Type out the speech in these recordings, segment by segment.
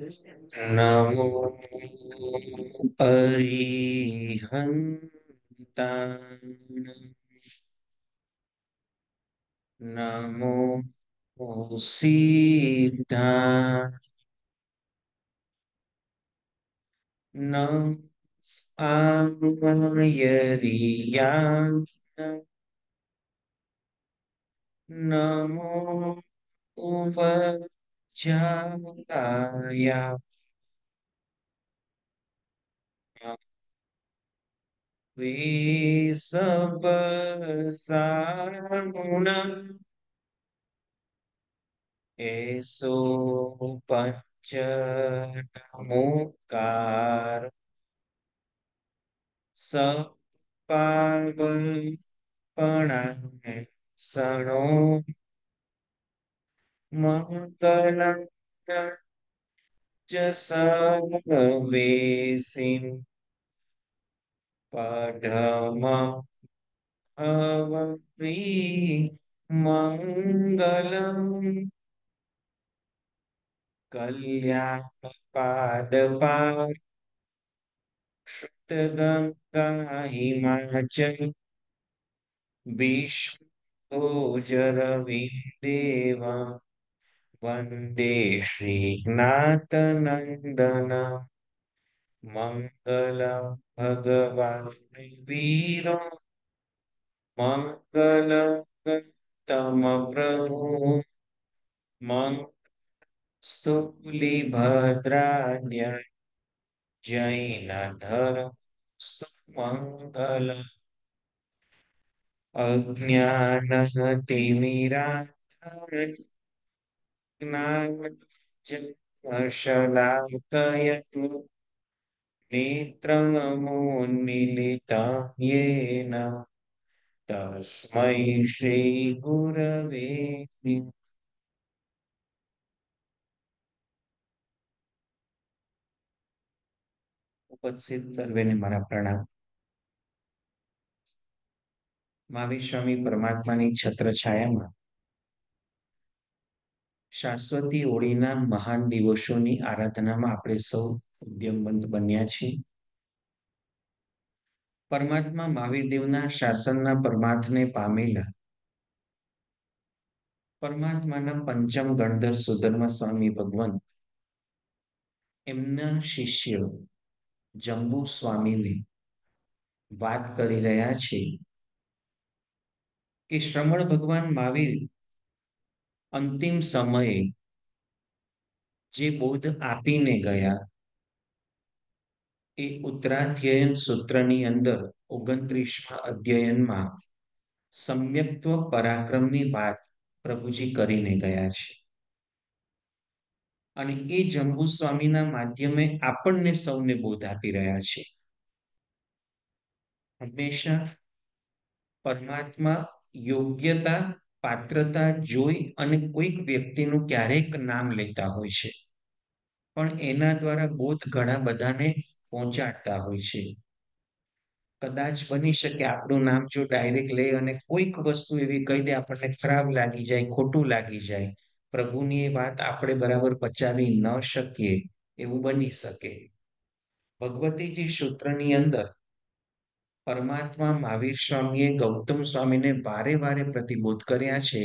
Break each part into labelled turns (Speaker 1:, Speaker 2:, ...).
Speaker 1: नमो अरिहन्तान् नमो सिद्धा नम आमयरिया नमो उप જણાયા સબ સામુણ એસો પંચ મુકાર સપાવપણા સણો मङ्गलं च समवेशिं पढमवपि मङ्गलम् कल्याणपादपार श्रुतगङ्गा हिमाचल विश्वोजरविन्देवम् વંદે શ્રી જ્ઞાતનંદન મંગલ ભગવાન વીર મંગલ તમ પ્રભુ મંગ સ્થૂલિભદ્રાન્ય જૈન ધર્મ સ્તુમંગલ અજ્ઞાન તિમિરાધારણ शलाकयतु नेत्रमोन्मिलिता येन શ્રી श्रीगुरवे ઉપસ્થિત સર્વેને મારા પ્રણામ મહાવીર સ્વામી પરમાત્માની છત્ર છાયામાં શાશ્વતી હોળીના મહાન દિવસોની આરાધનામાં આપણે સૌ ઉદ્યમબંધ બન્યા છીએ પરમાત્મા મહાવીરદેવના શાસનના પરમાર્થને પામેલા પરમાત્માના પંચમ ગણધર સુધર્મ સ્વામી ભગવંત એમના શિષ્ય જંબુ સ્વામીની વાત કરી રહ્યા છે કે શ્રમણ ભગવાન મહાવીર અંતિમ સમયે જે બોધ આપીને ગયા એ ઉત્તરાધ્યયન સૂત્રની અંદર ઓગણત્રીસમાં અધ્યયનમાં સમ્યક્ત્વ પરાક્રમની વાત પ્રભુજી કરીને ગયા છે અને એ જંબુ સ્વામીના માધ્યમે આપણને સૌને બોધ આપી રહ્યા છે હંમેશા પરમાત્મા યોગ્યતા પાત્રતા જોઈ અને કોઈક વ્યક્તિનું ક્યારેક નામ લેતા હોય છે પણ એના દ્વારા બોધ ઘણા બધાને પહોંચાડતા હોય છે કદાચ બની શકે આપણું નામ જો ડાયરેક્ટ લે અને કોઈક વસ્તુ એવી કહી દે આપણને ખરાબ લાગી જાય ખોટું લાગી જાય પ્રભુની એ વાત આપણે બરાબર પચાવી ન શકીએ એવું બની શકે ભગવતીજી સૂત્રની અંદર પરમાત્મા મહાવીર સ્વામીએ ગૌતમ સ્વામીને વારે વારે પ્રતિબોધ કર્યા છે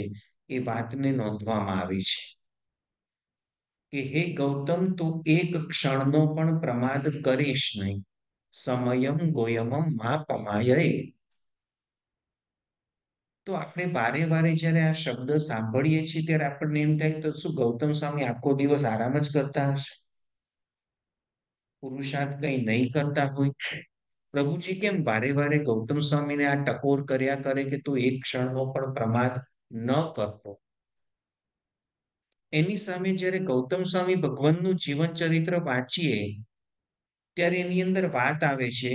Speaker 1: એ વાતને નોંધવામાં આવી છે કે હે ગૌતમ તું એક ક્ષણનો પણ પ્રમાદ કરીશ નહીં સમયમ ગોયમમ મા પમાયે તો આપણે વારે વારે જ્યારે આ શબ્દ સાંભળીએ છીએ ત્યારે આપણને એમ થાય તો શું ગૌતમ સ્વામી આખો દિવસ આરામ જ કરતા હશે પુરુષાર્થ કંઈ નહીં કરતા હોય પ્રભુજી કેમ વારે વારે ગૌતમ સ્વામીને આ ટકોર કર્યા કરે કે તું એક ક્ષણનો પણ પ્રમાદ ન કરતો એની સામે જ્યારે ગૌતમ સ્વામી ભગવાનનું જીવન ચરિત્ર વાંચીએ ત્યારે એની અંદર વાત આવે છે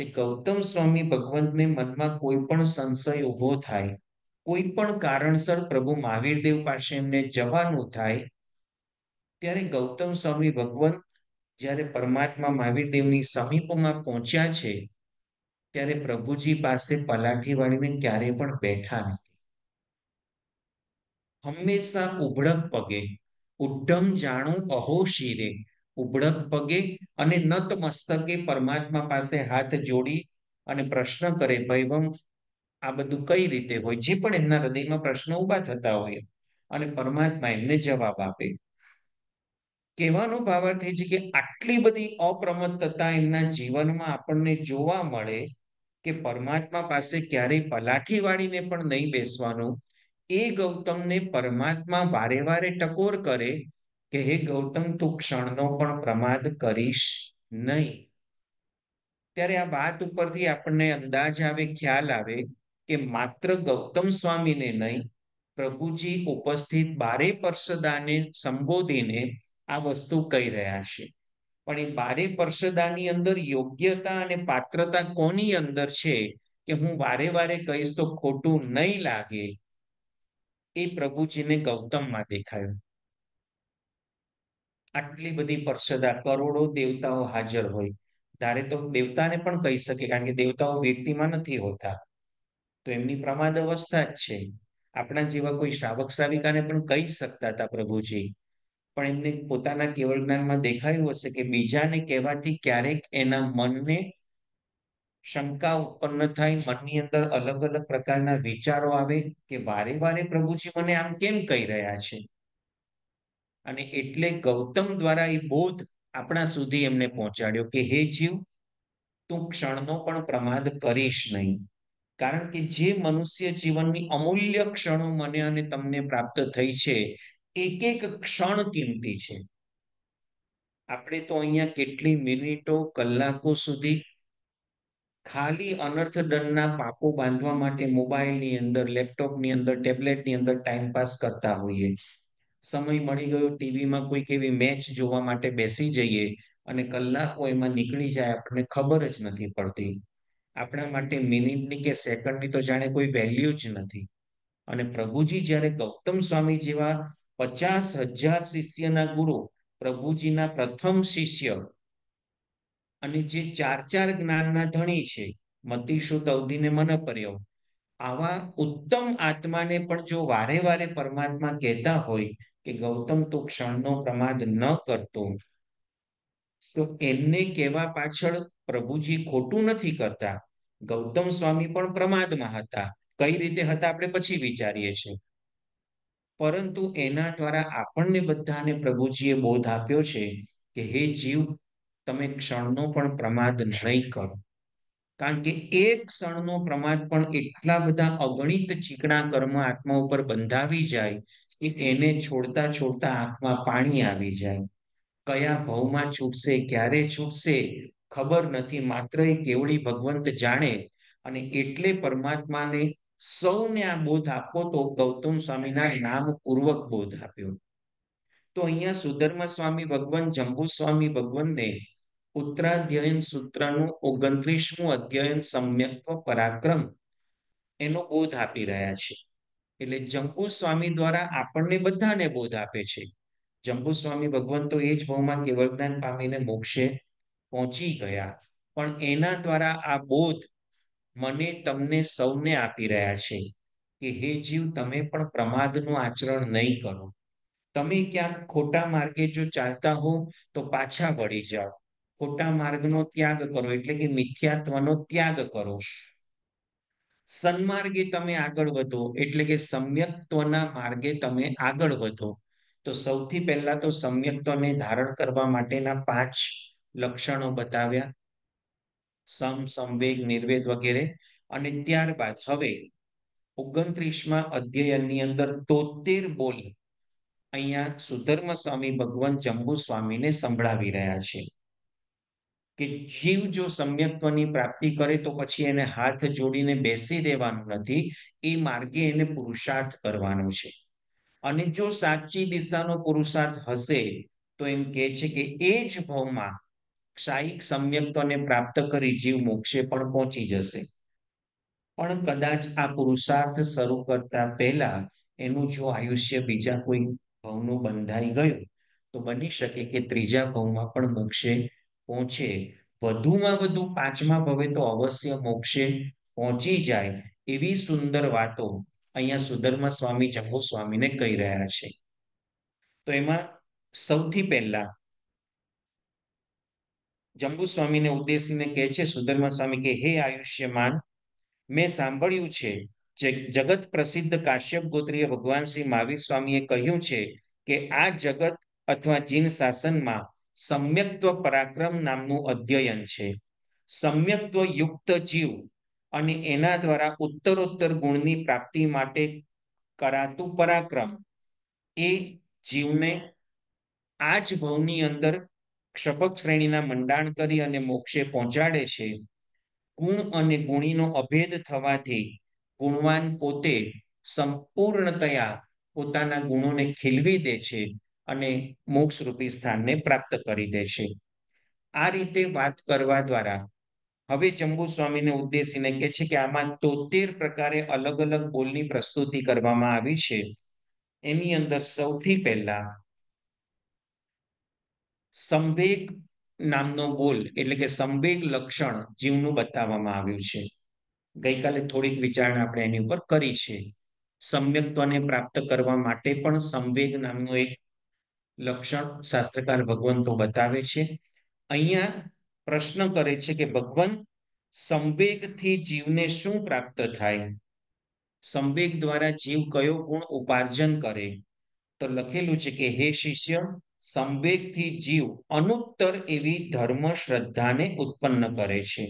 Speaker 1: કે ગૌતમ સ્વામી ભગવંતને મનમાં કોઈ પણ સંશય ઉભો થાય કોઈ પણ કારણસર પ્રભુ મહાવીરદેવ પાસે એમને જવાનું થાય ત્યારે ગૌતમ સ્વામી ભગવંત જ્યારે પરમાત્મા મહાવીર દેવની સમીપમાં પહોંચ્યા છે ત્યારે પ્રભુજી પાસે પલાઠી વાળીને ક્યારે પણ બેઠા નથી હંમેશા ઉભડક પગે ઉડ્ડમ જાણું અહો શિરે ઉભડક પગે અને નત મસ્તકે પરમાત્મા પાસે હાથ જોડી અને પ્રશ્ન કરે ભૈવમ આ બધું કઈ રીતે હોય જે પણ એમના હૃદયમાં પ્રશ્ન ઉભા થતા હોય અને પરમાત્મા એમને જવાબ આપે કહેવાનો ભાવ એ છે કે આટલી બધી અપ્રમત્તતા એમના જીવનમાં આપણને જોવા મળે કે પરમાત્મા પાસે ક્યારેય પલાઠી વાળીને પણ નહીં બેસવાનું એ ગૌતમને પરમાત્મા વારે વારે ટકોર કરે કે હે ગૌતમ તું ક્ષણનો પણ પ્રમાદ કરીશ નહીં ત્યારે આ વાત ઉપરથી આપણને અંદાજ આવે ખ્યાલ આવે કે માત્ર ગૌતમ સ્વામીને નહીં પ્રભુજી ઉપસ્થિત બારે પરસદાને સંબોધીને આ વસ્તુ કહી રહ્યા છે પણ એ બારે પરસદાની અંદર યોગ્યતા અને પાત્રતા કોની અંદર છે કે હું વારે વારે કહીશ તો ખોટું નહીં લાગે એ પ્રભુજીને ગૌતમમાં દેખાયું આટલી બધી પરસદા કરોડો દેવતાઓ હાજર હોય ધારે તો દેવતાને પણ કહી શકે કારણ કે દેવતાઓ વ્યક્તિમાં નથી હોતા તો એમની પ્રમાદ અવસ્થા જ છે આપણા જેવા કોઈ શ્રાવક શ્રાવિકાને પણ કહી શકતા હતા પ્રભુજી પણ એમને પોતાના કેવળ જ્ઞાનમાં દેખાયું હશે કે બીજાને કહેવાથી ક્યારેક એના મનને શંકા ઉત્પન્ન થાય મનની અંદર અલગ અલગ પ્રકારના વિચારો આવે કે વારે વારે પ્રભુજી મને આમ કેમ કહી રહ્યા છે અને એટલે ગૌતમ દ્વારા એ બોધ આપણા સુધી એમને પહોંચાડ્યો કે હે જીવ તું ક્ષણનો પણ પ્રમાદ કરીશ નહીં કારણ કે જે મનુષ્ય જીવનની અમૂલ્ય ક્ષણો મને અને તમને પ્રાપ્ત થઈ છે એક એક ક્ષણ કિંમતી છે આપણે તો અહીંયા કેટલી મિનિટો કલાકો સુધી ખાલી અનર્થ દંડના પાપો બાંધવા માટે મોબાઈલની અંદર લેપટોપની અંદર ટેબ્લેટની અંદર ટાઈમ પાસ કરતા હોઈએ સમય મળી ગયો ટીવીમાં કોઈક એવી મેચ જોવા માટે બેસી જઈએ અને કલાકો એમાં નીકળી જાય આપણને ખબર જ નથી પડતી આપણા માટે મિનિટની કે સેકન્ડની તો જાણે કોઈ વેલ્યુ જ નથી અને પ્રભુજી જ્યારે ગૌતમ સ્વામી જેવા પચાસ હજાર શિષ્યના ગુરુ પ્રભુજીના પ્રથમ શિષ્ય અને જે ચાર ચાર જ્ઞાનના ધણી છે મતીશુદ્ધ અવધિને મને પર્યો આવા ઉત્તમ આત્માને પણ જો વારે વારે પરમાત્મા કહેતા હોય કે ગૌતમ તો ક્ષણનો પ્રમાદ ન કરતો તો એમને કહેવા પાછળ પ્રભુજી ખોટું નથી કરતા ગૌતમ સ્વામી પણ પ્રમાદમાં હતા કઈ રીતે હતા આપણે પછી વિચારીએ છીએ પરંતુ એના દ્વારા આપણને બધાને પ્રભુજીએ બોધ આપ્યો છે કે હે જીવ તમે ક્ષણનો પણ પ્રમાદ નહીં કરો કારણ કે એક ક્ષણનો પ્રમાદ પણ એટલા બધા અગણિત ચીકણા કર્મ આત્મા ઉપર બંધાવી જાય કે એને છોડતા છોડતા આંખમાં પાણી આવી જાય કયા ભવમાં છૂટશે ક્યારે છૂટશે ખબર નથી માત્ર એ કેવડી ભગવંત જાણે અને એટલે પરમાત્માને સૌને આ બોધ આપો તો ગૌતમ સ્વામીના નામ પૂર્વક બોધ આપ્યો તો અહીંયા સુધર્મ સ્વામી ભગવાન જંબુ સ્વામી ભગવાનને ઉત્તરાધ્યયન સૂત્રનું ઓગણત્રીસમું અધ્યયન સમ્યક્વ પરાક્રમ એનો બોધ આપી રહ્યા છે એટલે જંબુ સ્વામી દ્વારા આપણને બધાને બોધ આપે છે જંબુ સ્વામી ભગવાન તો એ જ ભવમાં કેવળ જ્ઞાન પામીને મોક્ષે પહોંચી ગયા પણ એના દ્વારા આ બોધ મને તમને સૌને આપી રહ્યા છે કે હે જીવ તમે પણ પ્રમાદનું આચરણ નહીં કરો તમે ક્યાંક ખોટા માર્ગે જો ચાલતા હો તો પાછા વળી જાઓ ખોટા માર્ગનો ત્યાગ કરો એટલે કે મિથ્યાત્વનો ત્યાગ કરો સન્માર્ગે તમે આગળ વધો એટલે કે સમ્યક્ત્વના માર્ગે તમે આગળ વધો તો સૌથી પહેલા તો સમ્યક્ત્વને ધારણ કરવા માટેના પાંચ લક્ષણો બતાવ્યા સમ સંવેગ નિર્વેદ વગેરે અને ત્યારબાદ હવે ઓગણત્રીસમાં અધ્યયનની અંદર તોતેર બોલ અહીંયા સુધર્મ સ્વામી ભગવાન જંબુ સ્વામીને સંભળાવી રહ્યા છે કે જીવ જો સમ્યત્વની પ્રાપ્તિ કરે તો પછી એને હાથ જોડીને બેસી દેવાનું નથી એ માર્ગે એને પુરુષાર્થ કરવાનો છે અને જો સાચી દિશાનો પુરુષાર્થ હશે તો એમ કે છે કે એ જ ભાવમાં ક્ષાયિક સમ્યક્તને પ્રાપ્ત કરી જીવ મોક્ષે પણ પહોંચી જશે પણ કદાચ આ પુરુષાર્થ શરૂ કરતા પહેલા એનું જો આયુષ્ય બીજા કોઈ ભવનું બંધાઈ ગયું તો બની શકે કે ત્રીજા ભવમાં પણ મોક્ષે પહોંચે વધુમાં વધુ પાંચમા ભવે તો અવશ્ય મોક્ષે પહોંચી જાય એવી સુંદર વાતો અહીંયા સુધર્મા સ્વામી જંગો સ્વામીને કહી રહ્યા છે તો એમાં સૌથી પહેલા જંબુ સ્વામીને ઉદ્દેશીને કહે છે સુધર્મા સ્વામી કે હે આયુષ્યમાન મેં સાંભળ્યું છે જગત પ્રસિદ્ધ કાશ્યપ ગોત્રીય ભગવાન શ્રી મહાવીર સ્વામીએ કહ્યું છે કે આ જગત અથવા જીન શાસનમાં સમ્યક્ત્વ પરાક્રમ નામનું અધ્યયન છે સમ્યક્ત્વ યુક્ત જીવ અને એના દ્વારા ઉત્તરોત્તર ગુણની પ્રાપ્તિ માટે કરાતું પરાક્રમ એ જીવને આ જ ભવની અંદર ક્ષપક શ્રેણીના મંડાણ કરી અને મોક્ષે પહોંચાડે છે ગુણ અને ગુણીનો અભેદ થવાથી ગુણવાન પોતે સંપૂર્ણતયા પોતાના ગુણોને ખીલવી દે છે અને મોક્ષરૂપી સ્થાનને પ્રાપ્ત કરી દે છે આ રીતે વાત કરવા દ્વારા હવે જંબુ સ્વામીને ઉદ્દેશીને કહે છે કે આમાં તોતેર પ્રકારે અલગ અલગ બોલની પ્રસ્તુતિ કરવામાં આવી છે એની અંદર સૌથી પહેલા સંવેગ નામનો બોલ એટલે કે સંવેગ લક્ષણ જીવનું બતાવવામાં આવ્યું છે ગઈકાલે થોડીક વિચારણા આપણે એની ઉપર કરી છે સમ્યક્ત્વને પ્રાપ્ત કરવા માટે પણ સંવેગ નામનું એક લક્ષણ શાસ્ત્રકાર ભગવંતો બતાવે છે અહીંયા પ્રશ્ન કરે છે કે ભગવાન સંવેગથી જીવને શું પ્રાપ્ત થાય સંવેગ દ્વારા જીવ કયો ગુણ ઉપાર્જન કરે તો લખેલું છે કે હે શિષ્ય સંવેગથી જીવ અનુત્તર એવી ધર્મ શ્રદ્ધાને ઉત્પન્ન કરે છે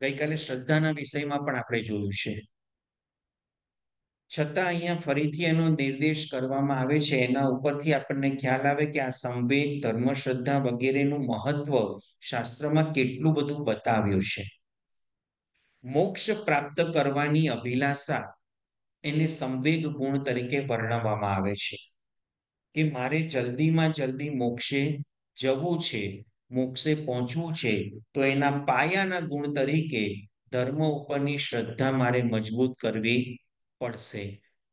Speaker 1: ગઈકાલે શ્રદ્ધાના વિષયમાં પણ આપણે જોયું છે છતાં અહીંયા ફરીથી એનો નિર્દેશ કરવામાં આવે છે એના ઉપરથી આપણને ખ્યાલ આવે કે આ સંવેગ ધર્મ શ્રદ્ધા વગેરેનું મહત્વ શાસ્ત્રમાં કેટલું બધું બતાવ્યું છે મોક્ષ પ્રાપ્ત કરવાની અભિલાષા એને સંવેગ ગુણ તરીકે વર્ણવવામાં આવે છે કે મારે જલ્દીમાં જલ્દી મોક્ષે જવું છે મોક્ષે પહોંચવું છે તો એના પાયાના ગુણ તરીકે ધર્મ ઉપરની શ્રદ્ધા મારે મજબૂત કરવી પડશે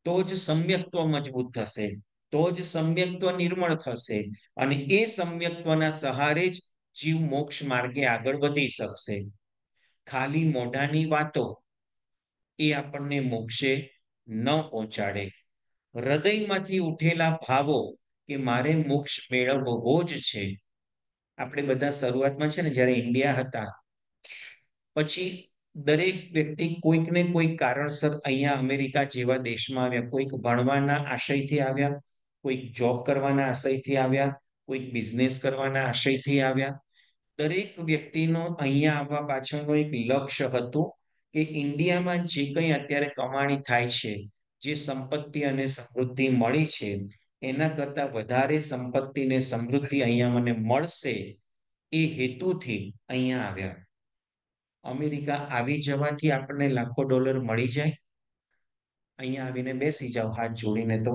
Speaker 1: તો જ સમ્યક્ત્વ મજબૂત થશે તો જ સમ્યક્ત્વ નિર્મળ થશે અને એ સમ્યક્ત્વના સહારે જ જીવ મોક્ષ માર્ગે આગળ વધી શકશે ખાલી મોઢાની વાતો એ આપણને મોક્ષે ન પહોંચાડે હૃદયમાંથી ઉઠેલા ભાવો કે મારે મોક્ષ મેળવવો જ છે આપણે બધા શરૂઆતમાં છે ને જ્યારે ઇન્ડિયા હતા પછી દરેક વ્યક્તિ કોઈક ને કોઈક કારણસર અહીંયા અમેરિકા જેવા દેશમાં આવ્યા કોઈક ભણવાના આશયથી આવ્યા કોઈક જોબ કરવાના આશયથી આવ્યા કોઈક બિઝનેસ કરવાના આશયથી આવ્યા દરેક વ્યક્તિનો અહીંયા આવવા પાછળનો એક લક્ષ્ય હતું કે ઇન્ડિયામાં જે કંઈ અત્યારે કમાણી થાય છે જે સંપત્તિ અને સમૃદ્ધિ મળી છે એના કરતા વધારે સંપત્તિ ને સમૃદ્ધિ અહીંયા મને મળશે એ હેતુથી અહીંયા આવ્યા અમેરિકા આવી જવાથી આપણને લાખો ડોલર મળી જાય અહીંયા આવીને બેસી જાઓ હાથ જોડીને તો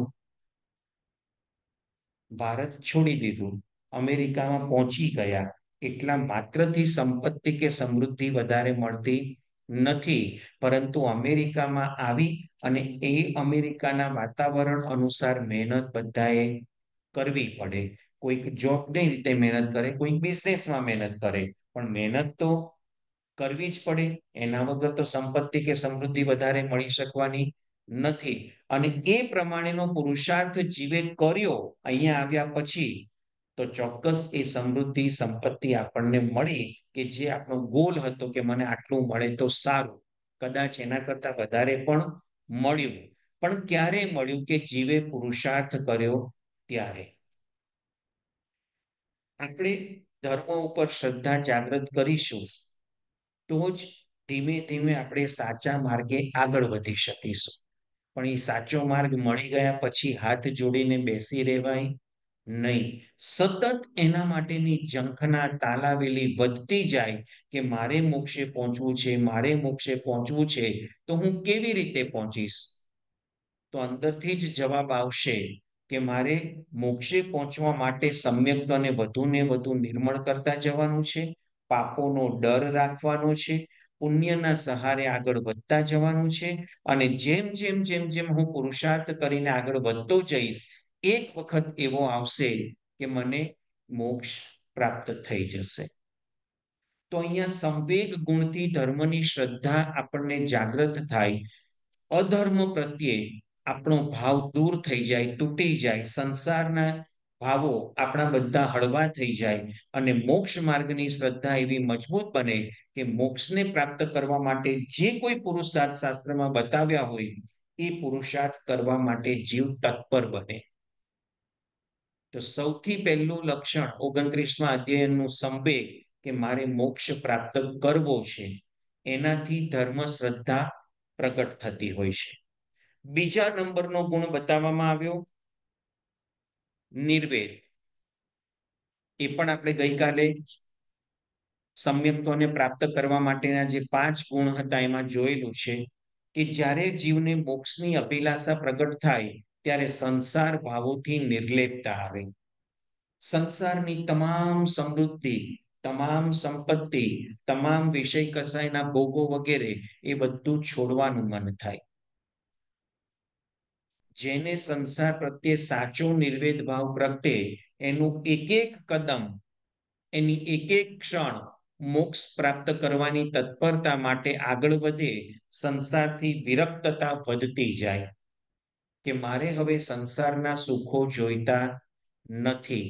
Speaker 1: ભારત છોડી દીધું અમેરિકામાં પહોંચી ગયા એટલા માત્રથી સંપત્તિ કે સમૃદ્ધિ વધારે મળતી નથી પરંતુ અમેરિકામાં આવી અને એ અમેરિકાના વાતાવરણ અનુસાર મહેનત બધાએ કરવી પડે કોઈક જોબની રીતે મહેનત કરે કોઈક બિઝનેસમાં મહેનત કરે પણ મહેનત તો કરવી જ પડે એના વગર તો સંપત્તિ કે સમૃદ્ધિ વધારે મળી શકવાની નથી અને એ પ્રમાણેનો પુરુષાર્થ જીવે કર્યો અહીંયા આવ્યા પછી તો ચોક્કસ એ સમૃદ્ધિ સંપત્તિ આપણને મળી કે જે આપણો ગોલ હતો કે મને આટલું મળે તો સારું કદાચ એના કરતા વધારે પણ મળ્યું પણ ક્યારે મળ્યું કે જીવે પુરુષાર્થ કર્યો ત્યારે આપણે ધર્મ ઉપર શ્રદ્ધા જાગૃત કરીશું તો જ ધીમે ધીમે આપણે સાચા માર્ગે આગળ વધી શકીશું પણ એ સાચો માર્ગ મળી ગયા પછી હાથ જોડીને બેસી રહેવાય નહીં સતત એના માટેની ઝંખના તાલાવેલી વધતી જાય કે મારે મોક્ષે પહોંચવું છે મારે મોક્ષે પહોંચવું છે તો હું કેવી રીતે પહોંચીશ તો અંદરથી જ જવાબ આવશે કે મારે મોક્ષે પહોંચવા માટે સમ્યક્તને વધુ ને વધુ નિર્મળ કરતા જવાનું છે પાપોનો ડર રાખવાનો છે પુણ્યના સહારે આગળ વધતા જવાનું છે અને જેમ જેમ જેમ જેમ હું પુરુષાર્થ કરીને આગળ વધતો જઈશ એક વખત એવો આવશે કે મને મોક્ષ પ્રાપ્ત થઈ જશે તો અહીંયા સંવેગ ગુણથી ધર્મની શ્રદ્ધા આપણને જાગૃત થાય અધર્મ પ્રત્યે આપણો ભાવ દૂર થઈ જાય તૂટી જાય સંસારના ભાવો આપણા બધા હળવા થઈ જાય અને મોક્ષ માર્ગની શ્રદ્ધા એવી મજબૂત બને કે મોક્ષને પ્રાપ્ત કરવા માટે જે કોઈ પુરુષાર્થ શાસ્ત્રમાં બતાવ્યા હોય એ પુરુષાર્થ કરવા માટે જીવ તત્પર બને તો સૌથી પહેલું લક્ષણ ઓગણત્રીસમાં અધ્યયનનું સંવેગ કે મારે મોક્ષ પ્રાપ્ત કરવો છે એનાથી ધર્મ શ્રદ્ધા પ્રગટ થતી હોય છે બીજા નંબરનો ગુણ બતાવવામાં આવ્યો નિર્વેદ એ પણ આપણે ગઈકાલે સમ્યક્ત્વને પ્રાપ્ત કરવા માટેના જે પાંચ ગુણ હતા એમાં જોયેલું છે કે જ્યારે જીવને મોક્ષની અભિલાષા પ્રગટ થાય ત્યારે સંસાર ભાવોથી નિર્લેપતા આવે સંસારની તમામ સમૃદ્ધિ તમામ સંપત્તિ તમામ વિષય કસાયના ભોગો વગેરે એ બધું છોડવાનું મન થાય જેને સંસાર પ્રત્યે સાચો નિર્વેદ ભાવ પ્રગટે એનું એક એક કદમ એની એક એક ક્ષણ મોક્ષ પ્રાપ્ત કરવાની તત્પરતા માટે આગળ વધે સંસારથી વિરક્તતા વધતી જાય કે મારે હવે સંસારના સુખો જોઈતા નથી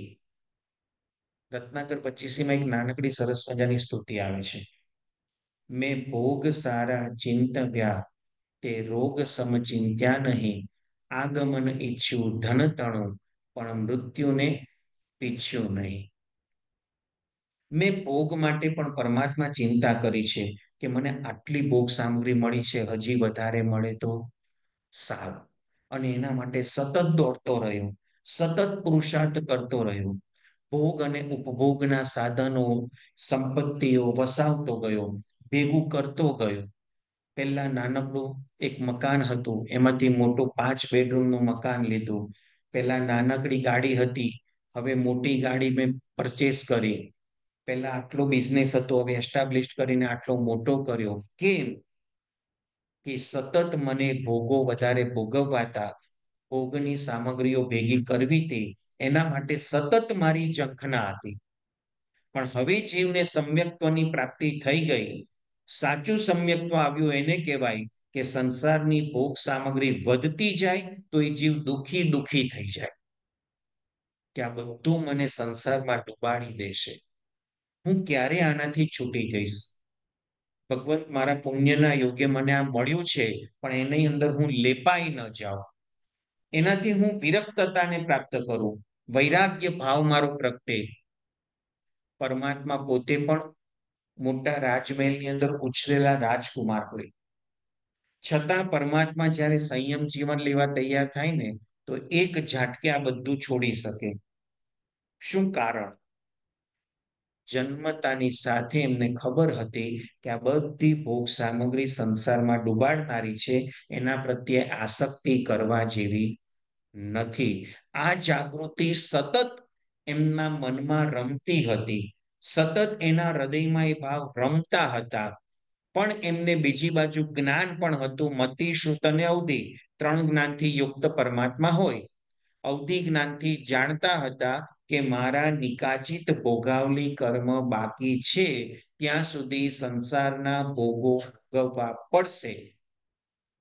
Speaker 1: રત્નાકર પચીસીમાં એક નાનકડી સરસ મજાની સ્તુતિ આવે છે મેં ભોગ સારા ચિંતવ્યા તે રોગ સમ ચિંત્યા નહીં આગમન ઈચ્છ્યું ધન તણું પણ મૃત્યુને પીછ્યું નહીં મેં ભોગ માટે પણ પરમાત્મા ચિંતા કરી છે કે મને આટલી ભોગ સામગ્રી મળી છે હજી વધારે મળે તો સારું અને એના માટે સતત દોડતો રહ્યો સતત પુરુષાર્થ કરતો રહ્યો ભોગ અને ઉપભોગના સાધનો સંપત્તિઓ વસાવતો ગયો ભેગું કરતો ગયો પહેલા નાનકડું એક મકાન હતું એમાંથી મોટું પાંચ બેડરૂમનું મકાન લીધું પહેલા નાનકડી ગાડી હતી હવે મોટી ગાડી મેં પરચેસ કરી પહેલા આટલો બિઝનેસ હતો હવે એસ્ટાબ્લિશ કરીને આટલો મોટો કર્યો કેમ કે સતત મને ભોગો વધારે ભોગવવાતા ભોગની સામગ્રીઓ ભેગી કરવી હતી એના માટે સતત મારી ઝંખના હતી પણ હવે જીવને સમ્યક્ત્વની પ્રાપ્તિ થઈ ગઈ સાચું સમ્યક્ત્વ આવ્યું એને કહેવાય કે સંસારની ભોગ સામગ્રી વધતી જાય તો એ જીવ દુખી દુખી થઈ જાય કે આ બધું મને સંસારમાં ડૂબાડી દેશે હું ક્યારે આનાથી છૂટી જઈશ ભગવંત મારા પુણ્યના યોગે મને આ મળ્યું છે પણ એની અંદર હું લેપાઈ ન જાઉં એનાથી હું વિરક્તતાને પ્રાપ્ત કરું વૈરાગ્ય ભાવ મારો પ્રગટે પરમાત્મા પોતે પણ મોટા રાજમહેલની અંદર ઉછરેલા રાજકુમાર હોય છતાં પરમાત્મા જ્યારે સંયમ જીવન લેવા તૈયાર થાય ને તો એક ઝાટકે આ બધું છોડી શકે શું કારણ જન્મતાની સાથે એમને ખબર હતી કે આ બધી ભોગ સામગ્રી સંસારમાં ડૂબાડનારી છે એના પ્રત્યે આસક્તિ કરવા જેવી નથી આ જાગૃતિ સતત એમના મનમાં રમતી હતી સતત એના હૃદયમાં એ ભાવ રમતા હતા પણ એમને બીજી બાજુ જ્ઞાન પણ હતું મતિ શ્રુત અને અવધિ ત્રણ જ્ઞાનથી યુક્ત પરમાત્મા હોય અવધિ જ્ઞાનથી જાણતા હતા કે મારા નિકાચિત ભોગાવલી કર્મ બાકી છે ત્યાં સુધી સંસારના ભોગો ભોગવવા પડશે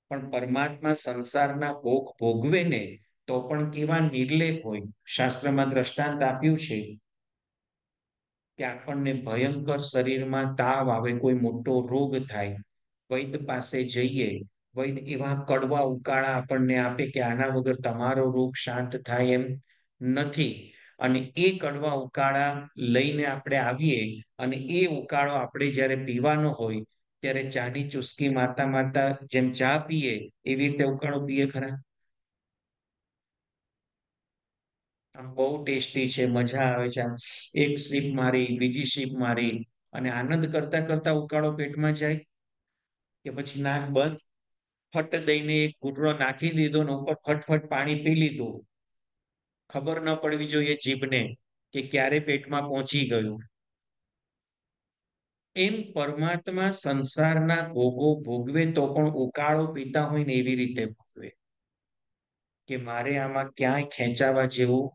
Speaker 1: પણ પરમાત્મા સંસારના ભોગ ભોગવે ને તો પણ કેવા નિર્લેપ હોય શાસ્ત્રમાં દ્રષ્ટાંત આપ્યું છે કે આપણને ભયંકર શરીરમાં તાવ આવે કોઈ મોટો રોગ થાય વૈદ પાસે જઈએ વૈદ એવા કડવા ઉકાળા આપણને આપે કે આના વગર તમારો રોગ શાંત થાય એમ નથી અને એ કડવા ઉકાળા લઈને આપણે આવીએ અને એ ઉકાળો આપણે જ્યારે પીવાનો હોય ત્યારે ચાની ચુસ્કી મારતા મારતા જેમ ચા પીએ એવી રીતે ઉકાળો પીએ ખરા આમ બહુ ટેસ્ટી છે મજા આવે છે એક સીપ મારી બીજી સીપ મારી અને આનંદ કરતા કરતા ઉકાળો પેટમાં જાય કે પછી નાક બંધ ફટ દઈને એક ઘૂંટડો નાખી દીધો ને ઉપર ફટફટ પાણી પી લીધું ખબર ન પડવી જોઈએ જીભને કે ક્યારે પેટમાં પહોંચી ગયું એમ પરમાત્મા સંસારના ભોગો ભોગવે તો પણ ઉકાળો પીતા હોય ને એવી રીતે ભોગવે કે મારે આમાં ક્યાંય ખેંચાવા જેવું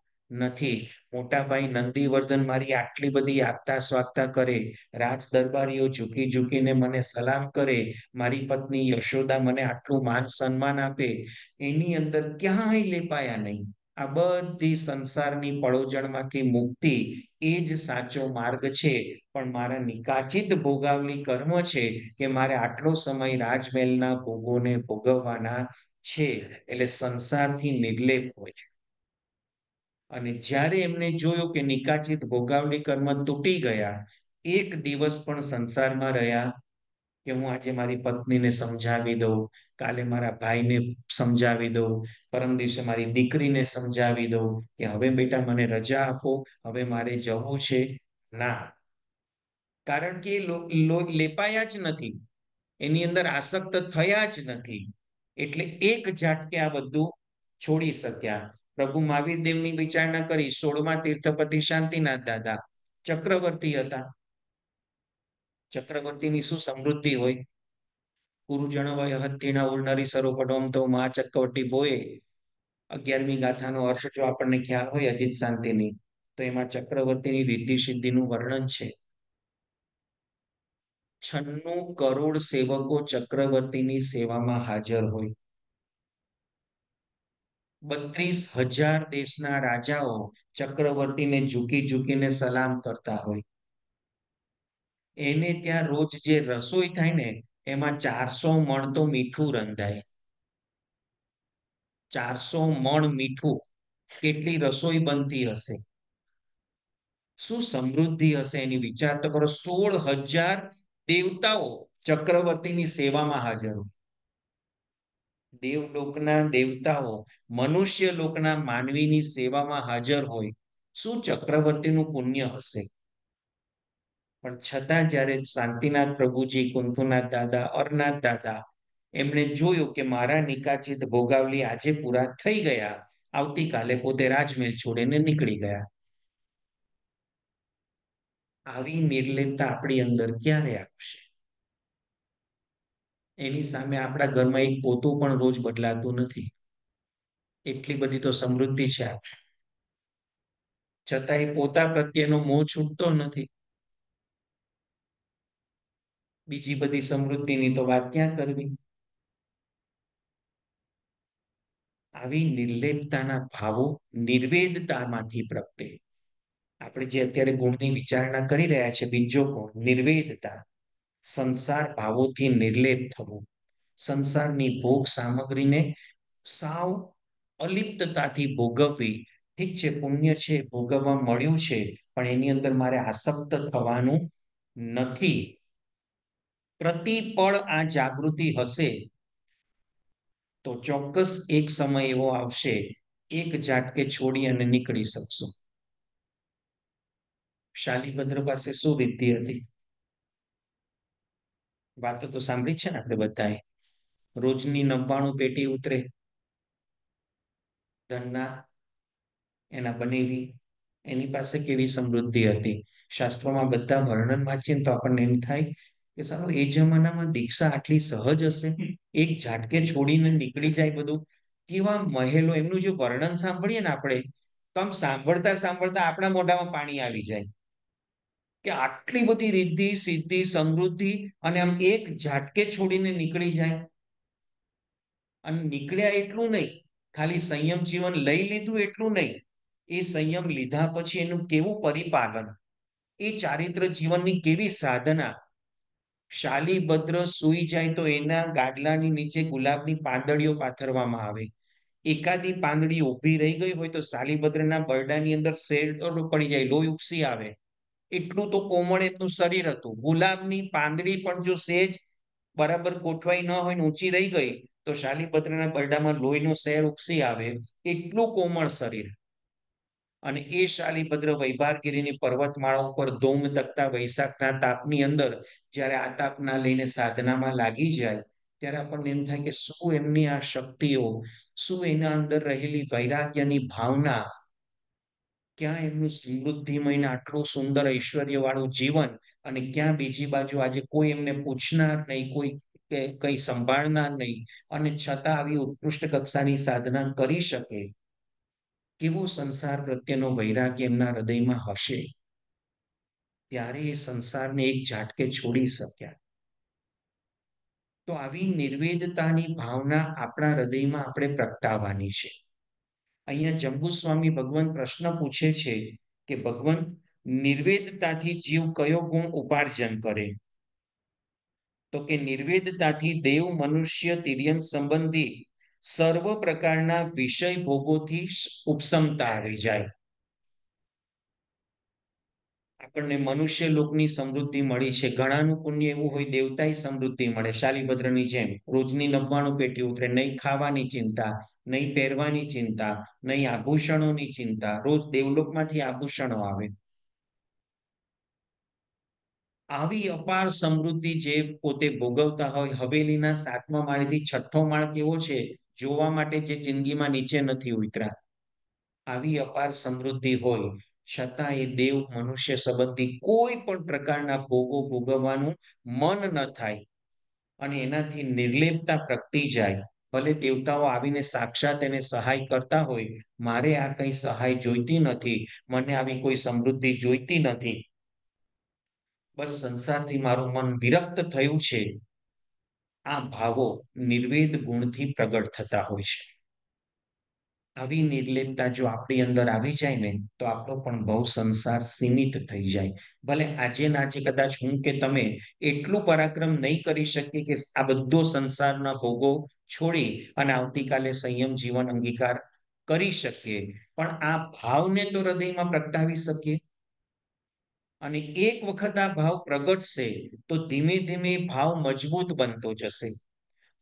Speaker 1: નથી મોટાભાઈ નંદીવર્ધન મારી આટલી બધી આગતા સ્વાગતા કરે રાજ દરબારીઓ ઝૂકી ઝૂકીને મને સલામ કરે મારી પત્ની યશોદા મને આટલું માન સન્માન આપે એની અંદર ક્યાંય લેપાયા નહીં આ બધી સંસારની પડોજણમાંથી મુક્તિ એ જ સાચો માર્ગ છે પણ મારા નિકાચિત ભોગાવલી કર્મ છે કે મારે આટલો સમય રાજમહેલના ભોગોને ભોગવવાના છે એટલે સંસારથી નિર્લેપ હોય અને જ્યારે એમને જોયું કે નિકાચિત ભોગાવલી કર્મ તૂટી ગયા એક દિવસ પણ સંસારમાં રહ્યા કે હું આજે મારી પત્નીને સમજાવી દઉં કાલે મારા ભાઈને સમજાવી દઉં પરમ દિવસે મારી દીકરીને સમજાવી દઉં કે હવે બેટા મને રજા આપો હવે મારે જવું છે ના કારણ કે લેપાયા જ નથી એની અંદર આસક્ત થયા જ નથી એટલે એક ઝાટકે આ બધું છોડી શક્યા પ્રભુ મહાવીર દેવની વિચારણા કરી સોળમાં તીર્થપતિ શાંતિનાથ દાદા ચક્રવર્તી હતા ચક્રવર્તીની શું સમૃદ્ધિ હોય ગુરુ જણાવાય હત્તીના ઉડનારી સરોવરોમ તો મા ચક્રવર્તી બોએ અગિયારમી ગાથાનો અર્થ જો આપણને ખ્યાલ હોય અજીત શાંતિની તો એમાં ચક્રવર્તીની રિદ્ધિ સિદ્ધિનું વર્ણન છે છન્નું કરોડ સેવકો ચક્રવર્તીની સેવામાં હાજર હોય બત્રીસ હજાર દેશના રાજાઓ ચક્રવર્તીને ઝૂકી ઝૂકીને સલામ કરતા હોય એને ત્યાં રોજ જે રસોઈ થાય ને એમાં ચારસો મણ તો મીઠું રંધાય ચારસો મણ મીઠું કેટલી રસોઈ બનતી હશે શું સમૃદ્ધિ હશે એની વિચાર તો કરો સોળ હજાર દેવતાઓ ચક્રવર્તીની સેવામાં હાજર દેવલોકના દેવતાઓ મનુષ્ય લોકના માનવીની સેવામાં હાજર હોય શું ચક્રવર્તીનું પુણ્ય હશે પણ છતાં જ્યારે શાંતિનાથ પ્રભુજી કુંથુનાથ દાદા અરનાથ દાદા એમણે જોયું કે મારા નિકાચિત ભોગાવલી આજે પૂરા થઈ ગયા આવતીકાલે પોતે રાજમહેલ છોડીને નીકળી ગયા આવી નિર્લેપતા આપણી અંદર ક્યારે આવશે એની સામે આપણા ઘરમાં એક પોતું પણ રોજ બદલાતું નથી એટલી બધી તો સમૃદ્ધિ છે આપણે છતાં એ પોતા પ્રત્યેનો મોં છૂટતો નથી બીજી બધી સમૃદ્ધિની તો વાત ક્યાં કરવી આવી નિર્લેપતાના ભાવો નિર્વેદતામાંથી પ્રગટે આપણે જે અત્યારે ગુણની વિચારણા કરી રહ્યા છે બીજો ગુણ નિર્વેદતા સંસાર ભાવોથી નિર્લેપ થવું સંસારની ભોગ સામગ્રીને સાવ અલિપ્તતાથી ભોગવવી ઠીક છે પુણ્ય છે ભોગવવા મળ્યું છે પણ એની અંદર મારે આસક્ત થવાનું નથી પ્રતિપળ આ જાગૃતિ હશે તો ચોક્કસ એક સમય એવો આવશે એક ઝાટકે છોડી અને નીકળી શકશો શાલીભદ્ર પાસે શું વિદ્ધિ હતી વાતો તો સાંભળી છે ને આપણે બધાએ રોજની નવ્વાણું પેટી ઉતરે ધનના એના બનેવી એની પાસે કેવી સમૃદ્ધિ હતી શાસ્ત્રોમાં બધા વર્ણન વાંચીને તો આપણને એમ થાય કે સારું એ જમાનામાં દીક્ષા આટલી સહજ હશે એક ઝાટકે છોડીને નીકળી જાય બધું કેવા મહેલો એમનું જે વર્ણન સાંભળીએ ને આપણે તો આમ સાંભળતા સાંભળતા આપણા મોઢામાં પાણી આવી જાય કે આટલી બધી રિદ્ધિ સિદ્ધિ સમૃદ્ધિ અને આમ એક ઝાટકે છોડીને નીકળી જાય અને નીકળ્યા એટલું નહીં ખાલી સંયમ જીવન લઈ લીધું એટલું નહીં એ સંયમ લીધા પછી એનું કેવું પરિપાલન એ ચારિત્ર જીવનની કેવી સાધના શાલીભદ્ર સુઈ જાય તો એના ગાડલાની નીચે ગુલાબની પાંદડીઓ પાથરવામાં આવે એકાદી પાંદડી ઊભી રહી ગઈ હોય તો શાલીભદ્રના બરડાની અંદર શેડો પડી જાય લોહી ઉપસી આવે એટલું તો કોમળ એમનું શરીર હતું ગુલાબની પાંદડી પણ જો સેજ બરાબર ગોઠવાઈ ન હોય ને ઊંચી રહી ગઈ તો શાલીભદ્રના બરડામાં લોહીનો શેર ઉપસી આવે એટલું કોમળ શરીર અને એ શાલીભદ્ર વૈભારગીરીની પર્વતમાળા ઉપર ધૂમ તકતા વૈશાખના તાપની અંદર જ્યારે આ તાપના લઈને સાધનામાં લાગી જાય ત્યારે આપણને એમ થાય કે શું એમની આ શક્તિઓ શું એના અંદર રહેલી વૈરાગ્યની ભાવના ક્યાં એમનું સમૃદ્ધિમય આટલું સુંદર ઐશ્વર્ય વાળું જીવન અને ક્યાં બીજી બાજુ આજે કોઈ એમને પૂછનાર નહીં કોઈ કઈ સંભાળનાર નહીં અને છતાં આવી ઉત્કૃષ્ટ કક્ષાની સાધના કરી શકે કેવો સંસાર પ્રત્યેનો વૈરાગ્ય એમના હૃદયમાં હશે ત્યારે એ સંસારને એક ઝાટકે છોડી શક્યા તો આવી નિર્વેદતાની ભાવના આપણા હૃદયમાં આપણે પ્રગટાવવાની છે અહીંયા જંબુ સ્વામી ભગવાન પ્રશ્ન પૂછે છે કે ભગવંત નિર્વેદતાથી જીવ કયો ગુણ ઉપાર્જન કરે તો કે નિર્વેદતાથી દેવ મનુષ્ય તિર્યન સંબંધી સર્વ પ્રકારના વિષય ભોગોથી ઉપસમતા આવી જાય આપણને મનુષ્ય લોકની સમૃદ્ધિ મળી છે ઘણાનું પુણ્ય એવું હોય દેવતાય સમૃદ્ધિ મળે શાલીભદ્રની જેમ રોજની નવ્વાણું પેટી ઉતરે નહીં ખાવાની ચિંતા નહીં પહેરવાની ચિંતા નહીં આભૂષણોની ચિંતા રોજ દેવલોકમાંથી આભૂષણો આવે આવી અપાર સમૃદ્ધિ જે પોતે ભોગવતા હોય હવેલીના સાતમા માળેથી છઠ્ઠો માળ કેવો છે જોવા માટે જે જિંદગીમાં નીચે નથી ઉતરા આવી અપાર સમૃદ્ધિ હોય છતાં એ દેવ મનુષ્ય સંબંધી કોઈ પણ પ્રકારના ભોગો ભોગવવાનું મન ન થાય અને એનાથી નિર્લેપતા પ્રગટી જાય ભલે દેવતાઓ આવીને સાક્ષાત એને સહાય કરતા હોય મારે આ કઈ સહાય જોઈતી નથી મને આવી કોઈ સમૃદ્ધિ જોઈતી નથી બસ સંસારથી મારું મન વિરક્ત થયું છે આ ભાવો નિર્વેદ ગુણથી પ્રગટ થતા હોય છે આવી નિર્લેપતા જો આપણી અંદર આવી જાય ને તો આપણો પણ બહુ સંસાર સીમિત થઈ જાય ભલે આજે ના આજે કદાચ હું કે તમે એટલું પરાક્રમ નહીં કરી શકીએ કે આ બધો સંસારના ભોગો છોડી અને આવતીકાલે સંયમ જીવન અંગીકાર કરી શકીએ પણ આ ભાવને તો હૃદયમાં પ્રગટાવી શકીએ અને એક વખત આ ભાવ પ્રગટશે તો ધીમે ધીમે ભાવ મજબૂત બનતો જશે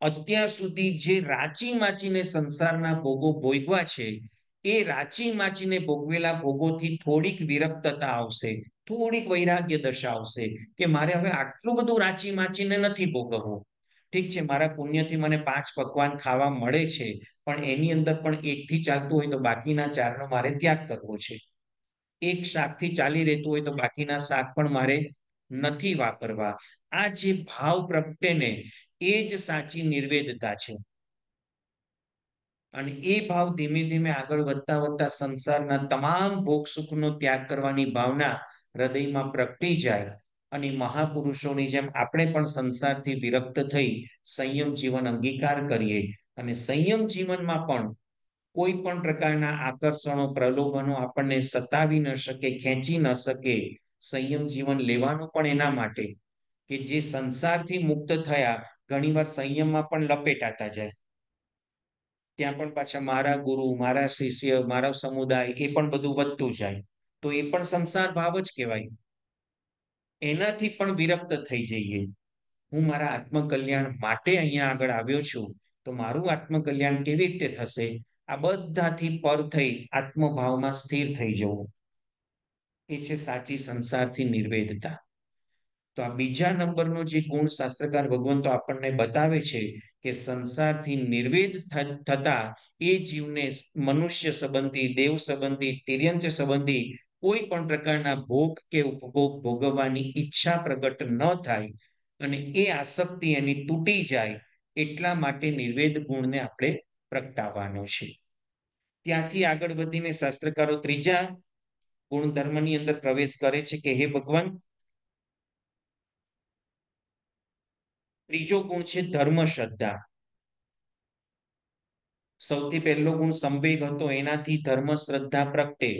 Speaker 1: અત્યાર સુધી જે રાચી માચીને સંસારના ભોગો ભોગવા છે એ રાચી માચીને ભોગવેલા ભોગોથી થોડીક વિરક્તતા આવશે થોડીક વૈરાગ્ય દશા આવશે કે મારે હવે આટલું બધું રાચી માચીને નથી ભોગવવું ઠીક છે મારા પુણ્યથી મને પાંચ પકવાન ખાવા મળે છે પણ એની અંદર પણ એકથી ચાલતું હોય તો બાકીના ચારનો મારે ત્યાગ કરવો છે એક શાકથી ચાલી રહેતું હોય તો બાકીના શાક પણ મારે નથી વાપરવા આ જે ભાવ પ્રગટેને એ જ સાચી નિર્વેદતા છે અને એ ભાવ ધીમે ધીમે આગળ વધતા વધતા સંસારના તમામ ભોગ સુખનો ત્યાગ કરવાની ભાવના હૃદયમાં પ્રગટી જાય અને મહાપુરુષોની જેમ આપણે પણ સંસારથી વિરક્ત થઈ સંયમ જીવન અંગીકાર કરીએ અને સંયમ જીવનમાં પણ કોઈ પણ પ્રકારના આકર્ષણો પ્રલોભનો આપણને સતાવી ન શકે ખેંચી ન શકે સંયમ જીવન લેવાનું પણ એના માટે કે જે સંસારથી મુક્ત થયા ઘણીવાર સંયમમાં પણ લપેટાતા જાય ત્યાં પણ પાછા મારા ગુરુ મારા શિષ્ય મારા સમુદાય એ પણ બધું વધતું જાય તો એ પણ સંસાર ભાવ જ કહેવાય એનાથી પણ વિરક્ત થઈ જઈએ હું મારા આત્મકલ્યાણ માટે અહીંયા આગળ આવ્યો છું તો મારું આત્મકલ્યાણ કેવી રીતે થશે આ બધાથી પર થઈ આત્મભાવમાં સ્થિર થઈ જવું એ છે સાચી સંસારથી નિર્વેદતા તો આ બીજા નંબરનો જે ગુણ શાસ્ત્રકાર ભગવંતો આપણને બતાવે છે કે સંસારથી નિર્વેદ થતા એ જીવને મનુષ્ય સંબંધી દેવ સંબંધી તિર્યંચ સંબંધી કોઈ પણ પ્રકારના ભોગ કે ઉપભોગ ભોગવવાની ઈચ્છા પ્રગટ ન થાય અને એ આસક્તિ એની તૂટી જાય એટલા માટે નિર્વેદ ગુણને આપણે પ્રગટાવવાનો છે ત્યાંથી આગળ વધીને શાસ્ત્રકારો ત્રીજા ગુણધર્મની અંદર પ્રવેશ કરે છે કે હે ભગવાન ત્રીજો ગુણ છે ધર્મ શ્રદ્ધા સૌથી પહેલો ગુણ સંવેગ હતો એનાથી ધર્મ શ્રદ્ધા પ્રગટે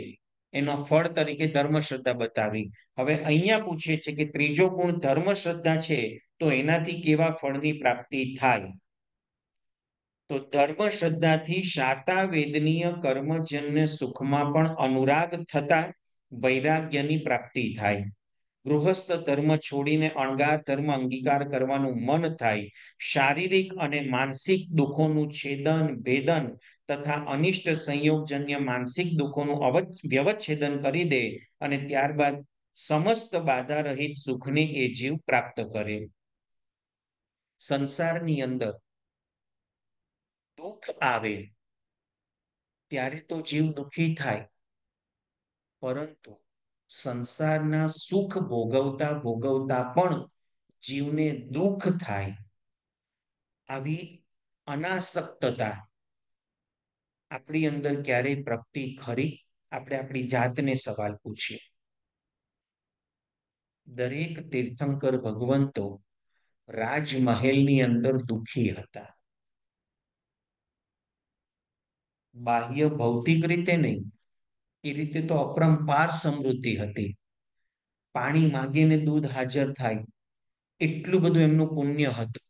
Speaker 1: એનો ફળ તરીકે ધર્મ શ્રદ્ધા બતાવી હવે અહીંયા પૂછે છે કે ત્રીજો ગુણ ધર્મ શ્રદ્ધા છે તો એનાથી કેવા ફળની પ્રાપ્તિ થાય તો ધર્મ શ્રદ્ધાથી શાતા વેદનીય કર્મજન્ય સુખમાં પણ અનુરાગ થતા વૈરાગ્યની પ્રાપ્તિ થાય ગૃહસ્થ ધર્મ છોડીને અણગાર ધર્મ અંગીકાર કરવાનું મન થાય શારીરિક અને માનસિક દુઃખોનું છેદન ભેદન તથા અનિષ્ટ સંયોગજન્ય માનસિક દુઃખોનું વ્યવચ્છેદન કરી દે અને ત્યારબાદ સમસ્ત બાધા રહિત સુખને એ જીવ પ્રાપ્ત કરે સંસારની અંદર દુઃખ આવે ત્યારે તો જીવ દુઃખી થાય પરંતુ સંસારના સુખ ભોગવતા ભોગવતા પણ જીવને દુઃખ થાય આવી અનાસક્તતા આપણી અંદર ક્યારેય પ્રગટી ખરી આપણે આપણી જાતને સવાલ પૂછીએ દરેક તીર્થંકર ભગવંતો રાજમહેલની અંદર દુઃખી હતા બાહ્ય ભૌતિક રીતે નહીં એ રીતે તો અપરંપાર સમૃદ્ધિ હતી પાણી માગીને દૂધ હાજર થાય એટલું બધું એમનું પુણ્ય હતું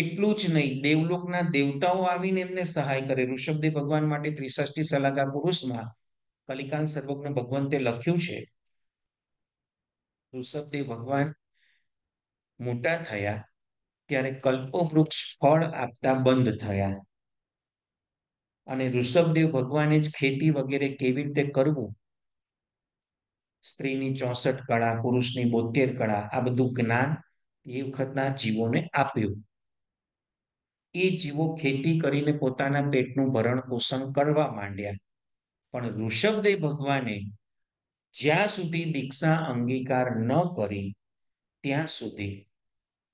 Speaker 1: એટલું જ નહીં દેવલોકના દેવતાઓ આવીને એમને સહાય કરે ઋષભદેવ ભગવાન માટે ત્રિષષ્ટી સલાગા પુરુષમાં કલિકાલ સર્વજ્ઞ ભગવંતે લખ્યું છે ઋષભદેવ ભગવાન મોટા થયા ત્યારે કલ્પવૃક્ષ ફળ આપતા બંધ થયા અને ઋષભદેવ ભગવાને જ ખેતી વગેરે કેવી રીતે કરવું સ્ત્રીની ચોસઠ કળા પુરુષની બોતેર કળા આ બધું જ્ઞાન એ વખતના જીવોને આપ્યું એ જીવો ખેતી કરીને પોતાના પેટનું ભરણ પોષણ કરવા માંડ્યા પણ ઋષભદેવ ભગવાને જ્યાં સુધી દીક્ષા અંગીકાર ન કરી ત્યાં સુધી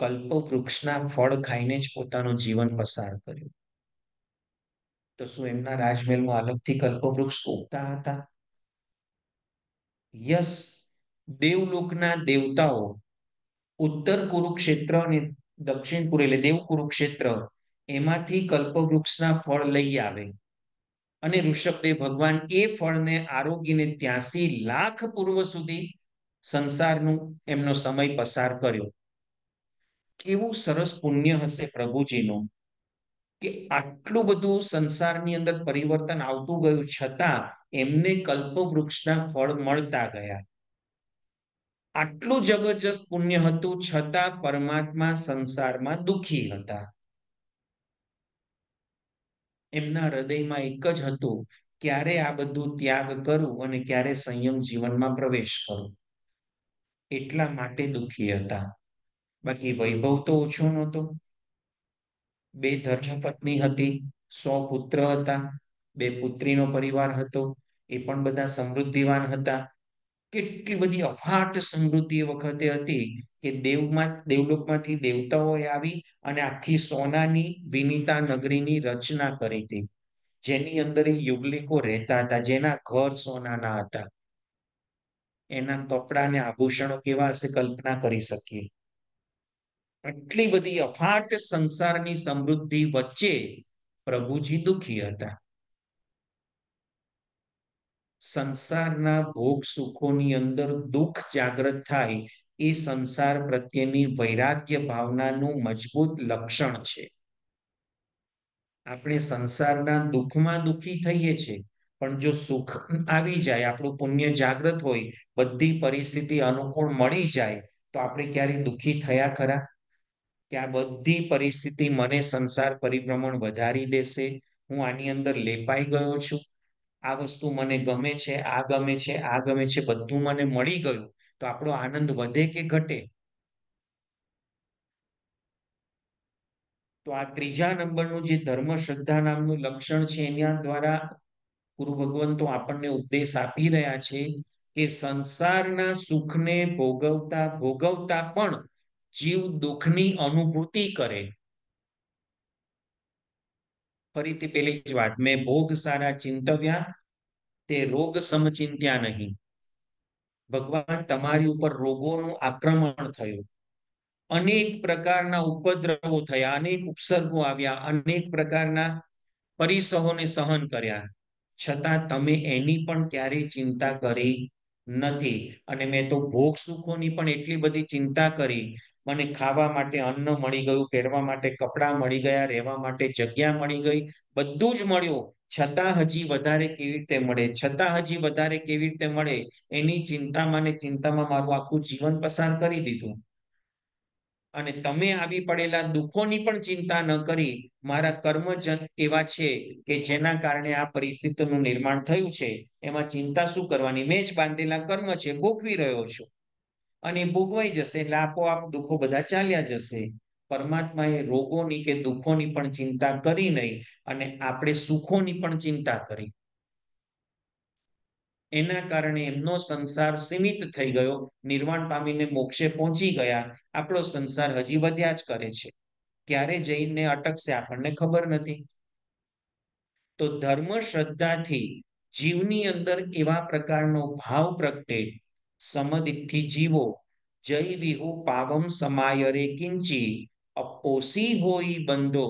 Speaker 1: કલ્પવૃક્ષના ફળ ખાઈને જ પોતાનું જીવન પસાર કર્યું તો શું એમના રાજમહેલમાં અલગથી કલ્પવૃક્ષ ઉગતા હતા યસ દેવલોકના દેવતાઓ ઉત્તર કુરુક્ષેત્ર અને દક્ષિણ કુરુ એટલે દેવ કુરુક્ષેત્ર એમાંથી કલ્પવૃક્ષના ફળ લઈ આવે અને ઋષભદેવ ભગવાન એ ફળને આરોગીને ત્યાસી લાખ પૂર્વ સુધી સંસારનું એમનો સમય પસાર કર્યો કેવું સરસ પુણ્ય હશે પ્રભુજીનું કે આટલું બધું સંસારની અંદર પરિવર્તન આવતું ગયું છતાં એમને કલ્પવૃક્ષના ફળ મળતા ગયા આટલું જબરજસ્ત પુણ્ય હતું છતાં પરમાત્મા સંસારમાં દુખી હતા એમના હૃદયમાં એક જ હતું ક્યારે આ બધું ત્યાગ કરું અને ક્યારે સંયમ જીવનમાં પ્રવેશ કરું એટલા માટે દુખી હતા બાકી વૈભવ તો ઓછો નહોતો બે ધર્મપત્ની હતી સો પુત્ર હતા બે પુત્રીનો પરિવાર હતો એ પણ બધા સમૃદ્ધિવાન હતા કેટલી બધી અફાટ સમૃદ્ધિ વખતે હતી કે દેવમાં દેવલોકમાંથી દેવતાઓએ આવી અને આખી સોનાની વિનિતા નગરીની રચના કરી હતી જેની અંદર એ યુગલિકો રહેતા હતા જેના ઘર સોનાના હતા એના કપડાને આભૂષણો કેવા હશે કલ્પના કરી શકીએ આટલી બધી અફાટ સંસારની સમૃદ્ધિ વચ્ચે પ્રભુજી દુખી હતા સંસારના ભોગ સુખોની અંદર દુઃખ જાગ્રત થાય એ સંસાર પ્રત્યેની વૈરાગ્ય ભાવનાનું મજબૂત લક્ષણ છે આપણે સંસારના દુઃખમાં દુઃખી થઈએ છીએ પણ જો સુખ આવી જાય આપણું પુણ્ય જાગ્રત હોય બધી પરિસ્થિતિ અનુકૂળ મળી જાય તો આપણે ક્યારેય દુઃખી થયા ખરા કે આ બધી પરિસ્થિતિ મને સંસાર પરિભ્રમણ વધારી દેશે હું આની અંદર લેપાઈ ગયો છું આ વસ્તુ મને ગમે છે આ ગમે છે આ ગમે છે બધું મને મળી ગયું તો આપણો આનંદ વધે કે ઘટે તો આ ત્રીજા નંબરનું જે ધર્મ શ્રદ્ધા નામનું લક્ષણ છે એના દ્વારા ગુરુ ભગવંતો આપણને ઉપદેશ આપી રહ્યા છે કે સંસારના સુખને ભોગવતા ભોગવતા પણ જીવ દુઃખની અનુભૂતિ કરે ફરીથી પેલી જ વાત મેં ભોગ સારા ચિંતવ્યા તે રોગ સમચિંત્યા નહીં ભગવાન તમારી ઉપર રોગોનું આક્રમણ થયું અનેક પ્રકારના ઉપદ્રવો થયા અનેક ઉપસર્ગો આવ્યા અનેક પ્રકારના પરિસહોને સહન કર્યા છતાં તમે એની પણ ક્યારેય ચિંતા કરી નથી અને મેં તો ભોગ સુખોની પણ એટલી બધી ચિંતા કરી મને ખાવા માટે અન્ન મળી ગયું પહેરવા માટે કપડાં મળી ગયા રહેવા માટે જગ્યા મળી ગઈ બધું જ મળ્યું છતાં હજી વધારે કેવી રીતે મળે છતાં હજી વધારે કેવી રીતે મળે એની ચિંતામાં ને ચિંતામાં મારું આખું જીવન પસાર કરી દીધું અને તમે આવી પડેલા દુઃખોની પણ ચિંતા ન કરી મારા કર્મજન એવા છે કે જેના કારણે આ પરિસ્થિતિનું નિર્માણ થયું છે એમાં ચિંતા શું કરવાની મેં જ બાંધેલા કર્મ છે ભોગવી રહ્યો છું અને ભોગવાઈ જશે એટલે આપોઆપ દુઃખો બધા ચાલ્યા જશે પરમાત્માએ રોગોની કે દુઃખોની પણ ચિંતા કરી નહીં અને આપણે સુખોની પણ ચિંતા કરી એના કારણે એમનો સંસાર સીમિત થઈ ગયો નિર્વાણ પામીને મોક્ષે પહોંચી ગયા આપણો સંસાર હજી વધ્યા જ કરે છે ક્યારે જઈને અટકશે આપણને ખબર નથી તો ધર્મ શ્રદ્ધાથી જીવની અંદર એવા પ્રકારનો ભાવ પ્રગટે સમદિથી જીવો જય વિહુ પાવમ સમાયરે કિંચી અપોસી હોઈ બંધો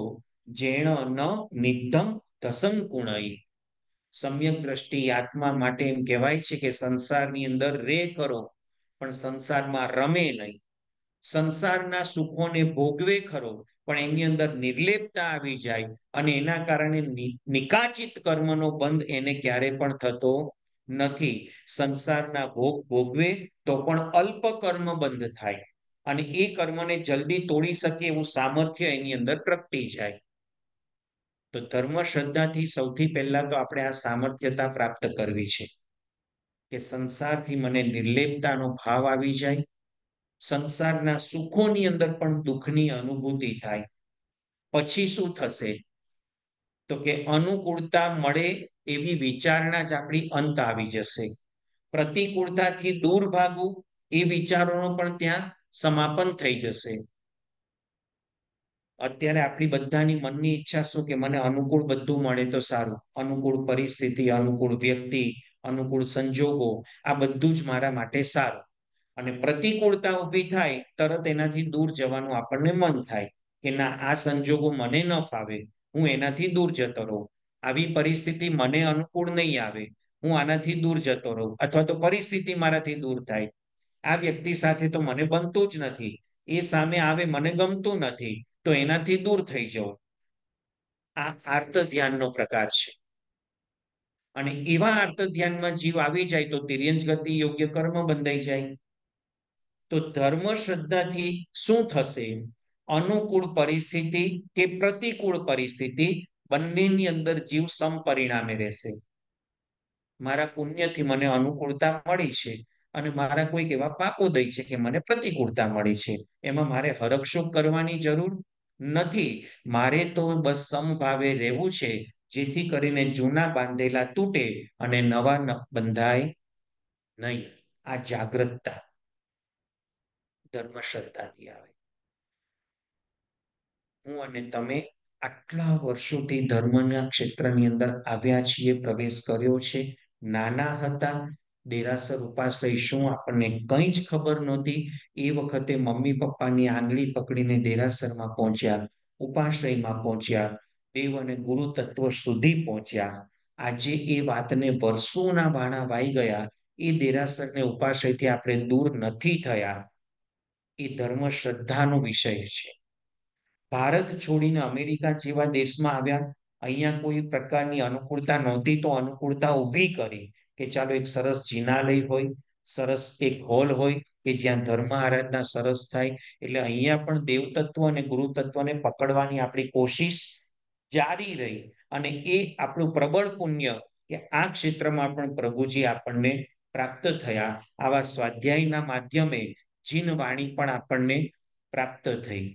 Speaker 1: જેણ ન નિધમ ધસંકુણઈ સમ્યક દ્રષ્ટિ આત્મા માટે એમ કહેવાય છે કે સંસારની અંદર રે કરો પણ સંસારમાં રમે નહીં સંસારના સુખોને ભોગવે ખરો પણ એની અંદર નિર્લેપતા આવી જાય અને એના કારણે નિકાચિત કર્મનો બંધ એને ક્યારે પણ થતો નથી સંસારના ભોગ ભોગવે તો પણ અલ્પ કર્મ બંધ થાય અને એ કર્મને જલ્દી તોડી શકે એવું સામર્થ્ય એની અંદર પ્રગટી જાય તો ધર્મ શ્રદ્ધાથી સૌથી પહેલા તો આપણે આ સામર્થ્યતા પ્રાપ્ત કરવી છે કે સંસારથી મને નિર્લેપતાનો ભાવ આવી જાય સંસારના સુખોની અંદર પણ દુઃખની અનુભૂતિ થાય પછી શું થશે તો કે અનુકૂળતા મળે એવી વિચારણા જ આપણી અંત આવી જશે પ્રતિકૂળતાથી દૂર ભાગવું એ વિચારોનો પણ ત્યાં સમાપન થઈ જશે અત્યારે આપણી બધાની મનની ઈચ્છા શું કે મને અનુકૂળ બધું મળે તો સારું અનુકૂળ પરિસ્થિતિ અનુકૂળ વ્યક્તિ અનુકૂળ સંજોગો આ બધું જ મારા માટે સારું અને પ્રતિકૂળતા ઊભી થાય તરત એનાથી દૂર જવાનું આપણને મન થાય કે ના આ સંજોગો મને ન ફાવે હું એનાથી દૂર જતો રહું આવી પરિસ્થિતિ મને અનુકૂળ નહીં આવે હું આનાથી દૂર જતો રહું અથવા તો પરિસ્થિતિ મારાથી દૂર થાય આ વ્યક્તિ સાથે તો મને બનતું જ નથી એ સામે આવે મને ગમતું નથી તો એનાથી દૂર થઈ જવું આ આર્ત ધ્યાનનો પ્રકાર છે અને એવા આર્ત ધ્યાનમાં જીવ આવી જાય તો તિર્યંજ ગતિ યોગ્ય કર્મ બંધાઈ જાય તો ધર્મ શ્રદ્ધાથી શું થશે અનુકૂળ પરિસ્થિતિ કે પ્રતિકૂળ પરિસ્થિતિ બંનેની અંદર જીવ સમપરિણામે રહેશે મારા પુણ્યથી મને અનુકૂળતા મળી છે અને મારા કોઈક એવા પાપો દઈ છે કે મને પ્રતિકૂળતા મળી છે એમાં મારે હરકશોક કરવાની જરૂર નથી મારે તો બસ સમભાવે રહેવું છે જેથી કરીને જૂના બાંધેલા તૂટે અને નવા બંધાય નહીં આ જાગૃતતા ધર્મ આવે હું અને તમે આટલા વર્ષોથી ધર્મના ક્ષેત્રની અંદર આવ્યા છીએ પ્રવેશ કર્યો છે નાના હતા દેરાસર ઉપાસ રહીશું આપણને કંઈ જ ખબર નહોતી એ વખતે મમ્મી પપ્પાની આંગળી પકડીને દેરાસરમાં પહોંચ્યા ઉપાશ્રયમાં પહોંચ્યા દેવ અને ગુરુ તત્વ સુધી પહોંચ્યા આજે એ વાતને વર્ષોના વાણા વાઈ ગયા એ દેરાસરને ઉપાશ્રયથી આપણે દૂર નથી થયા એ ધર્મ શ્રદ્ધાનો વિષય છે ભારત છોડીને અમેરિકા જેવા દેશમાં આવ્યા અહીંયા કોઈ પ્રકારની અનુકૂળતા નહોતી તો અનુકૂળતા ઊભી કરી કે ચાલો એક સરસ જીનાલય હોય સરસ એક હોલ હોય કે જ્યાં ધર્મ આરાધના સરસ થાય એટલે અહીંયા પણ દેવતત્વ અને ગુરુતત્વને પકડવાની આપણી કોશિશ જારી રહી અને એ આપણું પ્રબળ પુણ્ય કે આ ક્ષેત્રમાં પણ પ્રભુજી આપણને પ્રાપ્ત થયા આવા સ્વાધ્યાયના માધ્યમે જીન વાણી પણ આપણને પ્રાપ્ત થઈ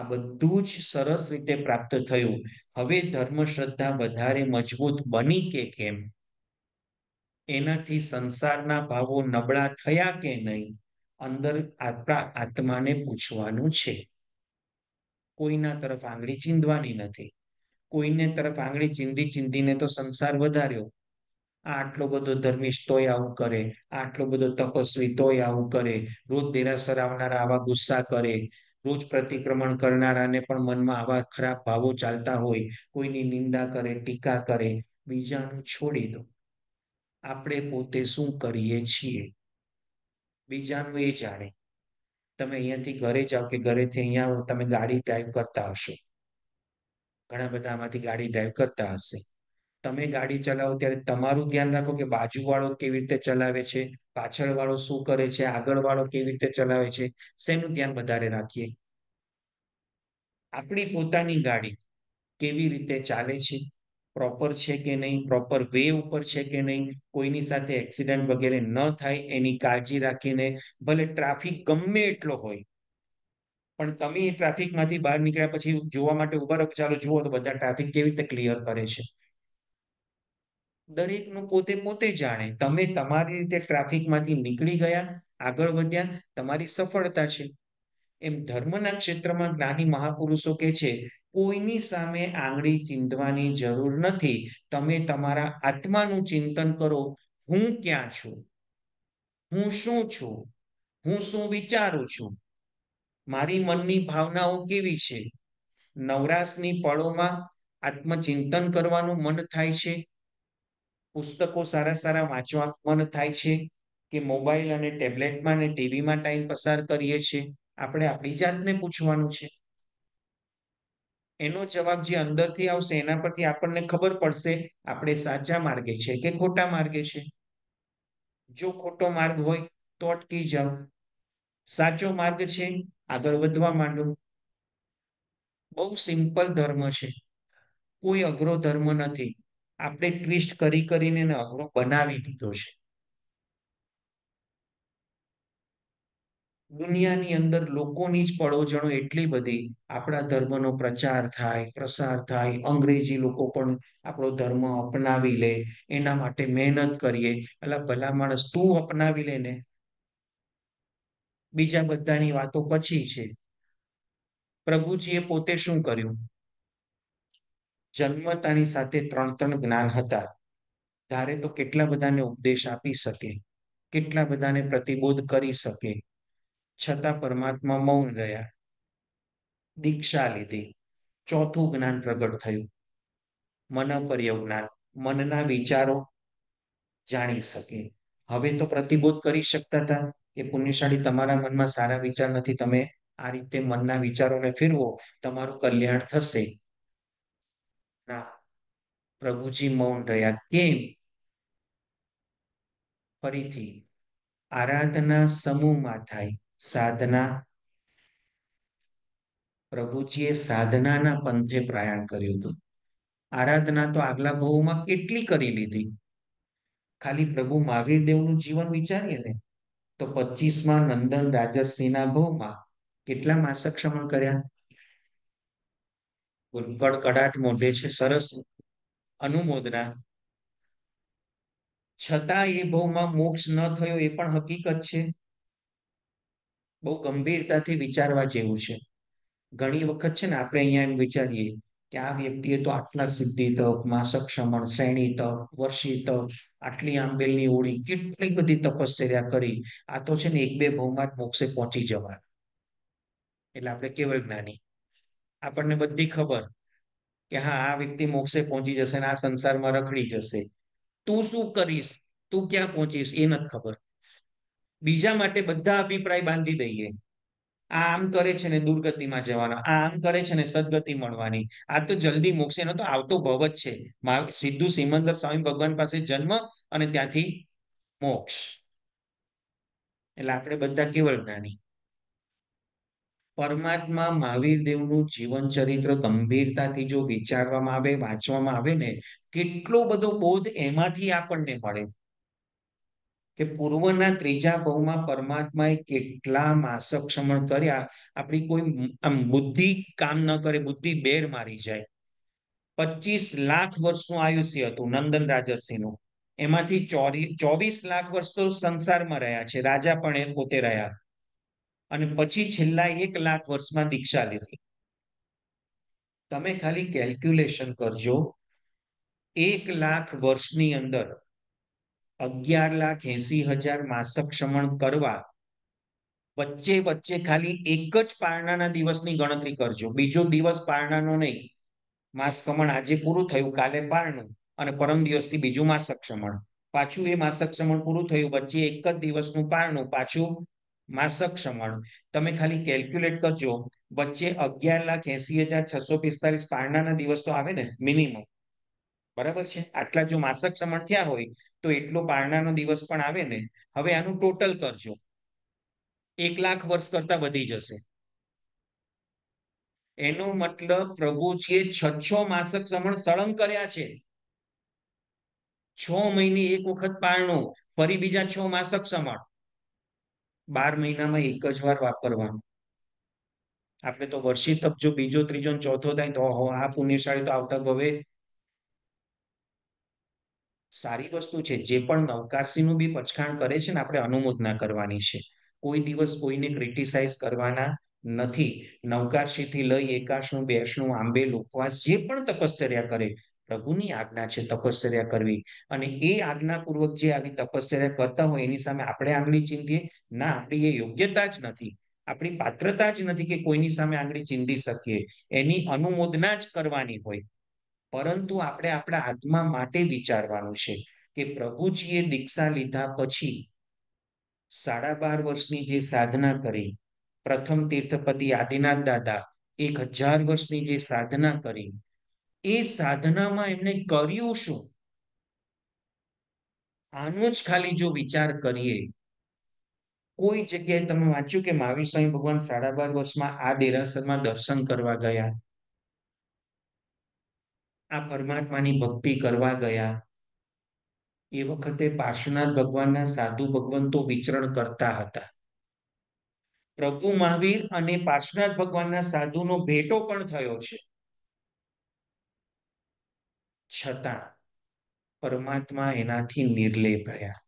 Speaker 1: આ બધું જ સરસ રીતે પ્રાપ્ત થયું હવે ધર્મ શ્રદ્ધા વધારે મજબૂત બની કે કેમ એનાથી સંસારના ભાવો નબળા થયા કે નહીં અંદર આપણા આત્માને પૂછવાનું છે કોઈના તરફ આંગળી ચીંધવાની નથી કોઈને તરફ આંગળી ચીંધી ચીંધીને તો સંસાર વધાર્યો આટલો બધો ધર્મિષ્ઠ તોય આવું કરે આટલો બધો તપસ્વી તોય આવું કરે રોજ દેરાસર આવનારા આવા ગુસ્સા કરે રોજ પ્રતિક્રમણ કરનારાને પણ મનમાં આવા ખરાબ ભાવો ચાલતા હોય કોઈની નિંદા કરે ટીકા કરે બીજાનું છોડી દો આપણે પોતે શું કરીએ છીએ બીજાનું એ જાણે તમે અહીંયાથી ઘરે જાઓ કે ઘરેથી અહીંયા આવો તમે ગાડી ડ્રાઈવ કરતા હશો ઘણા બધા આમાંથી ગાડી ડ્રાઈવ કરતા હશે તમે ગાડી ચલાવો ત્યારે તમારું ધ્યાન રાખો કે બાજુવાળો કેવી રીતે ચલાવે છે પાછળવાળો શું કરે છે આગળવાળો કેવી રીતે ચલાવે છે શેનું ધ્યાન વધારે રાખીએ આપણી પોતાની ગાડી કેવી રીતે ચાલે છે પ્રોપર છે કે નહીં પ્રોપર વે ઉપર છે કે નહીં કોઈની સાથે એક્સિડન્ટ વગેરે ન થાય એની કાળજી રાખીને ભલે ટ્રાફિક ગમે એટલો હોય પણ તમે એ ટ્રાફિકમાંથી બહાર નીકળ્યા પછી જોવા માટે ઉભા રહો ચાલો જુઓ તો બધા ટ્રાફિક કેવી રીતે ક્લિયર કરે છે દરેકનું પોતે પોતે જાણે તમે તમારી રીતે ટ્રાફિકમાંથી નીકળી ગયા આગળ વધ્યા તમારી સફળતા છે એમ ધર્મના ક્ષેત્રમાં જ્ઞાની મહાપુરુષો કે છે કોઈની સામે આંગળી ચીંધવાની જરૂર નથી તમે તમારા આત્માનું ચિંતન કરો હું ક્યાં છું હું શું છું હું શું વિચારું છું મારી મનની ભાવનાઓ કેવી છે નવરાશની પળોમાં આત્મચિંતન કરવાનું મન થાય છે પુસ્તકો સારા સારા વાંચવા મન થાય છે કે મોબાઈલ અને ટેબ્લેટમાં અને ટીવીમાં ટાઈમ પસાર કરીએ છીએ આપણે આપણી જાતને પૂછવાનું છે એનો જવાબ જે અંદરથી આવશે એના પરથી આપણને ખબર પડશે આપણે સાચા માર્ગે છે કે ખોટા માર્ગે છે જો ખોટો માર્ગ હોય તો અટકી જાઓ સાચો માર્ગ છે આગળ વધવા માંડો બહુ સિમ્પલ ધર્મ છે કોઈ અઘરો ધર્મ નથી આપણે ટ્વિસ્ટ કરી કરીને અઘરો બનાવી દીધો છે દુનિયાની અંદર લોકોની જ પડોજણો એટલી બધી આપણા ધર્મનો પ્રચાર થાય પ્રસાર થાય અંગ્રેજી લોકો પણ આપણો ધર્મ અપનાવી લે એના માટે મહેનત કરીએ એટલે ભલા માણસ તું અપનાવી લે ને બીજા બધાની વાતો પછી છે પ્રભુજીએ પોતે શું કર્યું જન્મતાની સાથે ત્રણ ત્રણ જ્ઞાન હતા ધારે તો કેટલા બધાને ઉપદેશ આપી શકે કેટલા બધાને પ્રતિબોધ કરી શકે છતાં પરમાત્મા મૌન રહ્યા દીક્ષા લીધી ચોથું જ્ઞાન પ્રગટ થયું મન જ્ઞાન મનના વિચારો જાણી શકે હવે તો પ્રતિબોધ કરી શકતા હતા કે પુણ્યશાળી તમારા મનમાં સારા વિચાર નથી તમે આ રીતે મનના વિચારોને ફેરવો તમારું કલ્યાણ થશે ના પ્રભુજી મૌન રહ્યા કેમ ફરીથી આરાધના સમૂહમાં થાય સાધના પ્રભુજીએ સાધનાના પંથે પ્રયાણ કર્યું હતું આરાધના તો આગલા ભવમાં કેટલી કરી લીધી ખાલી પ્રભુ મહાવીરદેવનું જીવન વિચારીએ ને તો પચીસમાં નંદન રાજરસિંહના ભવમાં કેટલા માસક્ષમણ કર્યા કડાટ મોઢે છે સરસ અનુમોદના છતાં એ ભવમાં મોક્ષ ન થયો એ પણ હકીકત છે બહુ ગંભીરતાથી વિચારવા જેવું છે ઘણી વખત છે ને આપણે અહીંયા એમ વિચારીએ કે આ વ્યક્તિએ તો આટલા સિદ્ધિ તપ માસક શ્રમણ શ્રેણી તપ વર્ષી તપ આટલી આંબેલની ઓળી કેટલી બધી તપશ્ચર્યા કરી આ તો છે ને એક બે ભૌમાત મોક્ષે પહોંચી જવાના એટલે આપણે કેવળ જ્ઞાની આપણને બધી ખબર કે હા આ વ્યક્તિ મોક્ષે પહોંચી જશે ને આ સંસારમાં રખડી જશે તું શું કરીશ તું ક્યાં પહોંચીશ એ નથી ખબર બીજા માટે બધા અભિપ્રાય બાંધી દઈએ આ આમ કરે છે ને દુર્ગતિમાં જવાનો આ આમ કરે છે ને સદગતિ મળવાની આ તો જલ્દી મોક્ષ તો આવતો ભવ જ છે સીધું સિમંદર સ્વામી ભગવાન પાસે જન્મ અને ત્યાંથી મોક્ષ એટલે આપણે બધા કેવળ જ્ઞાની પરમાત્મા મહાવીર દેવનું જીવન ચરિત્ર ગંભીરતાથી જો વિચારવામાં આવે વાંચવામાં આવે ને કેટલો બધો બોધ એમાંથી આપણને મળે કે પૂર્વના ત્રીજા ભાવમાં પરમાત્માએ કેટલા માસક શ્રમણ કર્યા આપણી કોઈ આમ બુદ્ધિ કામ ન કરે બુદ્ધિ બેર મારી જાય પચીસ લાખ વર્ષનું આયુષ્ય હતું નંદન રાજરસિંહનું એમાંથી ચોરી ચોવીસ લાખ વર્ષ તો સંસારમાં રહ્યા છે રાજા પણ એ પોતે રહ્યા અને પછી છેલ્લા એક લાખ વર્ષમાં દીક્ષા લીધી તમે ખાલી કેલ્ક્યુલેશન કરજો એક લાખ વર્ષની અંદર અગિયાર લાખ એસી હજાર માસક શ્રમણ કરવા વચ્ચે વચ્ચે ખાલી એક જ પારણાના દિવસની ગણતરી કરજો બીજો દિવસ પારણાનો નહીં માસ કમણ આજે પૂરું થયું કાલે પારણું અને પરમ દિવસથી બીજું માસક શ્રમણ પાછું એ માસક શ્રમણ પૂરું થયું વચ્ચે એક જ દિવસનું પારણું પાછું માસક શ્રમણ તમે ખાલી કેલ્ક્યુલેટ કરજો વચ્ચે અગિયાર લાખ એસી હજાર છસો પિસ્તાલીસ પારણાના દિવસ તો આવે ને મિનિમમ બરાબર છે આટલા જો માસક શ્રમણ થયા હોય તો એટલો પારણાનો દિવસ પણ આવે ને હવે આનું ટોટલ કરજો એક લાખ વર્ષ કરતા વધી જશે એનો મતલબ પ્રભુજીએ છ છ માસક સમણ સળંગ કર્યા છે છ મહિને એક વખત પારણું ફરી બીજા છ માસક સમણ બાર મહિનામાં એક જ વાર વાપરવાનું આપણે તો વર્ષી તપજો બીજો ત્રીજો ચોથો થાય તો આ પુણ્યશાળી તો આવતા ભવે સારી વસ્તુ છે જે પણ નવકારસીનું બી પછખાણ કરે છે ને આપણે અનુમોદના કરવાની છે કોઈ દિવસ કોઈને ક્રિટિસાઇઝ કરવાના નથી નવકારસીથી લઈ એકાશનું બેસનું આંબે ઉપવાસ જે પણ તપશ્ચર્યા કરે પ્રભુની આજ્ઞા છે તપશ્ચર્યા કરવી અને એ આજ્ઞાપૂર્વક જે આવી તપશ્ચર્યા કરતા હોય એની સામે આપણે આંગળી ચીંધીએ ના આપણી એ યોગ્યતા જ નથી આપણી પાત્રતા જ નથી કે કોઈની સામે આંગળી ચીંધી શકીએ એની અનુમોદના જ કરવાની હોય પરંતુ આપણે આપણા આત્મા માટે વિચારવાનું છે કે પ્રભુજીએ દીક્ષા લીધા પછી સાડા બાર વર્ષની જે સાધના કરી પ્રથમ તીર્થપતિ આદિનાથ દાદા એક હજાર વર્ષની જે સાધના કરી એ સાધનામાં એમને કર્યું શું આનો જ ખાલી જો વિચાર કરીએ કોઈ જગ્યાએ તમે વાંચ્યું કે મહાવીર સ્વામી ભગવાન સાડા બાર વર્ષમાં આ દેરાસરમાં દર્શન કરવા ગયા આ પરમાત્માની ભક્તિ કરવા ગયા એ વખતે પાર્શ્વનાથ ભગવાનના સાધુ ભગવંતો વિચરણ કરતા હતા પ્રભુ મહાવીર અને પાર્શ્વનાથ ભગવાનના સાધુનો ભેટો પણ થયો છે છતાં પરમાત્મા એનાથી નિર્લેપ રહ્યા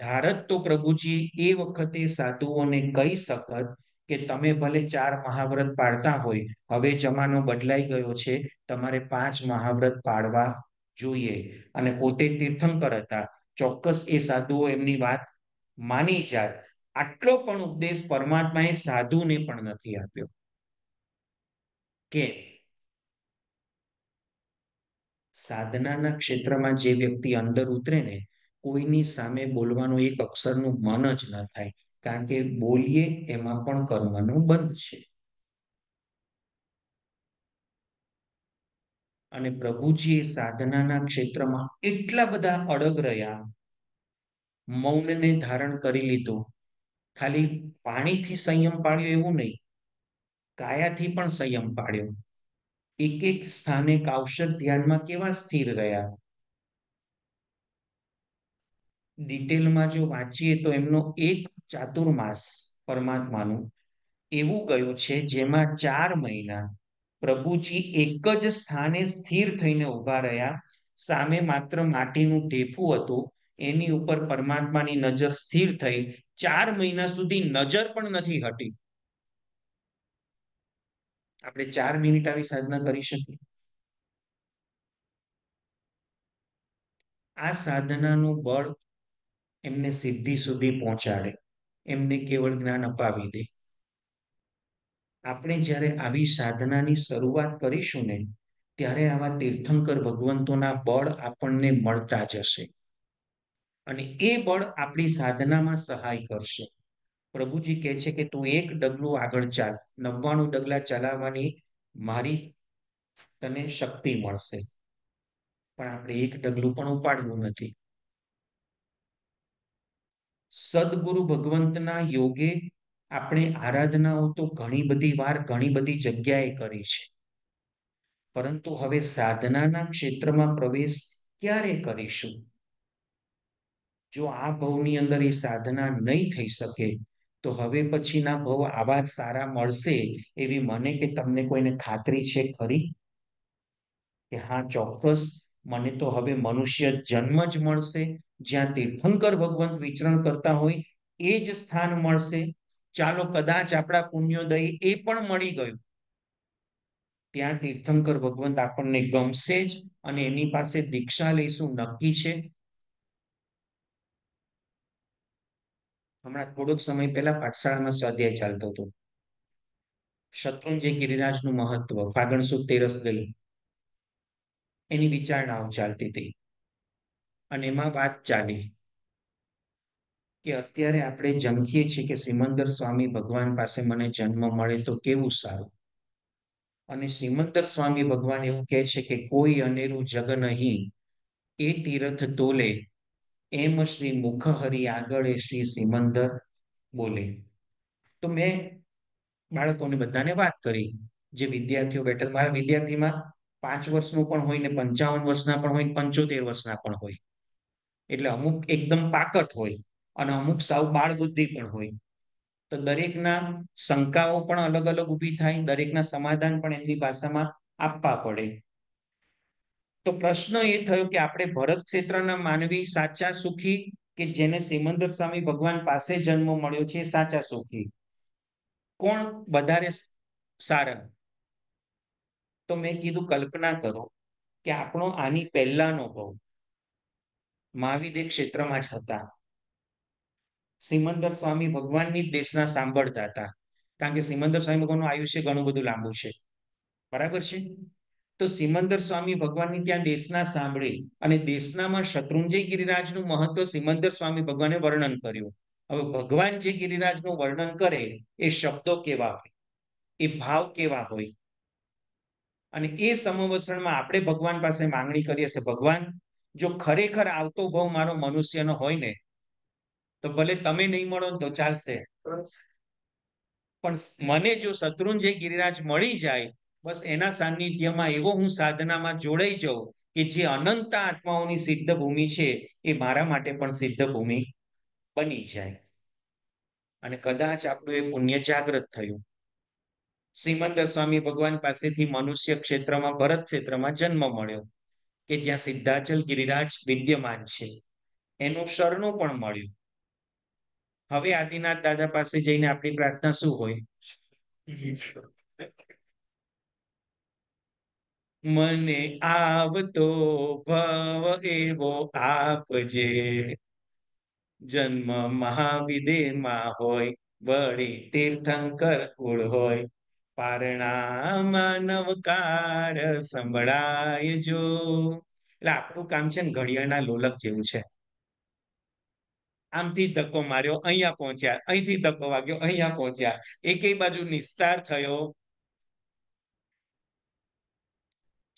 Speaker 1: ભારત તો પ્રભુજી એ વખતે સાધુઓને કહી શકત કે તમે ભલે ચાર મહાવ્રત પાડતા હોય હવે જમાનો બદલાઈ ગયો છે તમારે પાંચ મહાવ્રત પાડવા જોઈએ અને પોતે તીર્થંકર હતા ચોક્કસ એ સાધુઓ એમની વાત માની જાત આટલો પણ ઉપદેશ પરમાત્માએ સાધુને પણ નથી આપ્યો કે સાધનાના ક્ષેત્રમાં જે વ્યક્તિ અંદર ઉતરે ને કોઈની સામે બોલવાનો એક અક્ષરનું મન જ ન થાય કારણ કે બોલીએ એમાં પણ કર્મનું બંધ છે અને પ્રભુજી એ સાધનાના ક્ષેત્રમાં એટલા બધા અડગ રહ્યા મૌનને ધારણ કરી લીધું ખાલી પાણીથી સંયમ પાળ્યો એવું નહીં કાયાથી પણ સંયમ પાળ્યો એક એક સ્થાને કાવશક ધ્યાનમાં કેવા સ્થિર રહ્યા ડિટેલમાં જો વાંચીએ તો એમનો એક ચાતુર્માસ પરમાત્માનું એવું ગયું છે જેમાં ચાર મહિના પ્રભુજી એક જ સ્થાને સ્થિર થઈને ઊભા રહ્યા સામે માત્ર માટીનું ટેફું હતું એની ઉપર પરમાત્માની નજર સ્થિર થઈ ચાર મહિના સુધી નજર પણ નથી હટી આપણે ચાર મિનિટ આવી સાધના કરી શકીએ આ સાધનાનું બળ એમને સિદ્ધિ સુધી પહોંચાડે એમને કેવળ જ્ઞાન અપાવી દે આપણે જ્યારે આવી સાધનાની શરૂઆત કરીશું ને ત્યારે આવા તીર્થંકર ભગવંતોના બળ આપણને મળતા જશે અને એ બળ આપણી સાધનામાં સહાય કરશે પ્રભુજી કહે છે કે તું એક ડગલું આગળ ચાલ નવ્વાણું ડગલા ચલાવવાની મારી તને શક્તિ મળશે પણ આપણે એક ડગલું પણ ઉપાડવું નથી સદગુરુ ભગવંતના યોગે આપણે આરાધનાઓ તો ઘણી બધી વાર ઘણી બધી જગ્યાએ કરી છે પરંતુ હવે સાધનાના ક્ષેત્રમાં પ્રવેશ ક્યારે કરીશું જો આ ભવની અંદર એ સાધના નહીં થઈ શકે તો હવે પછીના ભવ આવા જ સારા મળશે એવી મને કે તમને કોઈને ખાતરી છે ખરી કે હા ચોક્કસ મને તો હવે મનુષ્ય જન્મ જ મળશે જ્યાં તીર્થંકર ભગવંત વિચરણ કરતા હોય એ જ સ્થાન મળશે ચાલો કદાચ આપણા પુણ્યોદય એ પણ મળી ગયું ત્યાં તીર્થંકર ભગવંત આપણને ગમશે જ અને એની પાસે દીક્ષા લઈશું નક્કી છે હમણાં થોડોક સમય પહેલા પાઠશાળામાં સ્વાધ્યાય ચાલતો હતો શત્રુંજય ગિરિરાજનું મહત્વ ફાગણ સુદ તેરસ ગઈ એની વિચારણાઓ ચાલતી હતી અને એમાં વાત ચાલી કે અત્યારે આપણે જંખીએ છીએ કે સિમંદર સ્વામી ભગવાન પાસે મને જન્મ મળે તો કેવું સારું અને સિમંદર સ્વામી ભગવાન એવું કહે છે કે કોઈ અનેરું જગ નહીં એ તીરથ તોલે એમ શ્રી મુખહરી આગળ એ શ્રી સિમંદર બોલે તો મેં બાળકોને બધાને વાત કરી જે વિદ્યાર્થીઓ બેઠા મારા વિદ્યાર્થીમાં પાંચ વર્ષનો પણ હોય ને પંચાવન વર્ષના પણ હોય ને પંચોતેર વર્ષના પણ હોય એટલે અમુક એકદમ પાકટ હોય અને અમુક સાવ બાળ બુદ્ધિ પણ હોય તો દરેકના શંકાઓ પણ અલગ અલગ ઊભી થાય દરેકના સમાધાન પણ એમની ભાષામાં આપવા પડે તો પ્રશ્ન એ થયો કે આપણે ભરત ક્ષેત્રના માનવી સાચા સુખી કે જેને સિમંદર સ્વામી ભગવાન પાસે જન્મ મળ્યો છે સાચા સુખી કોણ વધારે સારા તો મેં કીધું કલ્પના કરો કે આપણો આની પહેલાનો ભવ મહાવિદેવ ક્ષેત્રમાં જ હતા સિમંદર સ્વામી ભગવાનની દેશના સાંભળતા હતા કારણ કે સિમંદર સ્વામી ભગવાનનું આયુષ્ય ઘણું બધું લાંબુ છે બરાબર છે તો સિમંદર સ્વામી ભગવાનની ત્યાં દેશના સાંભળી અને દેશનામાં શત્રુંજય ગિરિરાજનું મહત્વ સિમંદર સ્વામી ભગવાને વર્ણન કર્યું હવે ભગવાન જે ગિરિરાજનું વર્ણન કરે એ શબ્દો કેવા હોય એ ભાવ કેવા હોય અને એ સમવસરણમાં આપણે ભગવાન પાસે માંગણી કરીએ છીએ ભગવાન જો ખરેખર આવતો ભાવ મારો મનુષ્યનો હોય ને તો ભલે તમે નહીં મળો તો ચાલશે પણ મને જો શત્રુંજય ગિરિરાજ મળી જાય બસ એના સાનિધ્યમાં એવો હું સાધનામાં જોડાઈ જાઉં કે જે અનંત આત્માઓની સિદ્ધ ભૂમિ છે એ મારા માટે પણ સિદ્ધ ભૂમિ બની જાય અને કદાચ આપણું એ પુણ્ય જાગૃત થયું શ્રીમંદર સ્વામી ભગવાન પાસેથી મનુષ્ય ક્ષેત્રમાં ભરત ક્ષેત્રમાં જન્મ મળ્યો કે જ્યાં સિદ્ધાચલ ગિરિરાજ વિદ્યમાન છે એનું શરણું પણ મળ્યું હવે આદિનાથ દાદા પાસે જઈને આપણી પ્રાર્થના શું હોય મને આવતો ભવ એવો આપજે જન્મ મહાવિદેમાં હોય વળી તીર્થંકર કુળ હોય પારણામાં નવકાર સંભળાય જો એટલે આપણું કામ છે ને ઘડિયાળના લોલક જેવું છે આમથી ધક્કો માર્યો અહીંયા પહોંચ્યા અહીંથી ધક્કો વાગ્યો અહીંયા પહોંચ્યા એકેય બાજુ નિસ્તાર થયો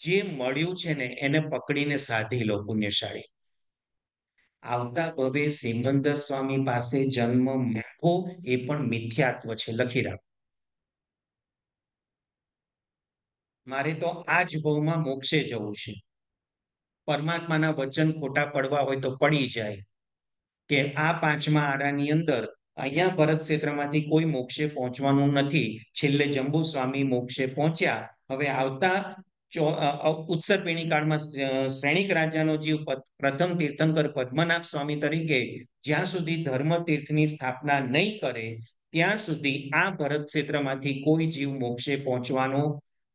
Speaker 1: જે મળ્યું છે ને એને પકડીને સાધી લો પુણ્યશાળી આવતા ભવે સિમંદર સ્વામી પાસે જન્મ માંગો એ પણ મિથ્યાત્વ છે લખી રાખો મારે તો આ જ ભવમાં મોક્ષે જવું છે પરમાત્માના વચન ખોટા પડવા હોય તો પડી જાય કે આ પાંચમા આરાની અંદર અહીંયા ભરત ક્ષેત્રમાંથી કોઈ મોક્ષે પહોંચવાનું નથી છેલ્લે જંબુ સ્વામી મોક્ષે પહોંચ્યા હવે આવતા ઉત્સર પેણી કાળમાં શ્રેણિક રાજાનો જીવ પ્રથમ તીર્થંકર પદ્મનાભ સ્વામી તરીકે જ્યાં સુધી ધર્મ તીર્થની સ્થાપના નહીં કરે ત્યાં સુધી આ ભરત ક્ષેત્રમાંથી કોઈ જીવ મોક્ષે પહોંચવાનો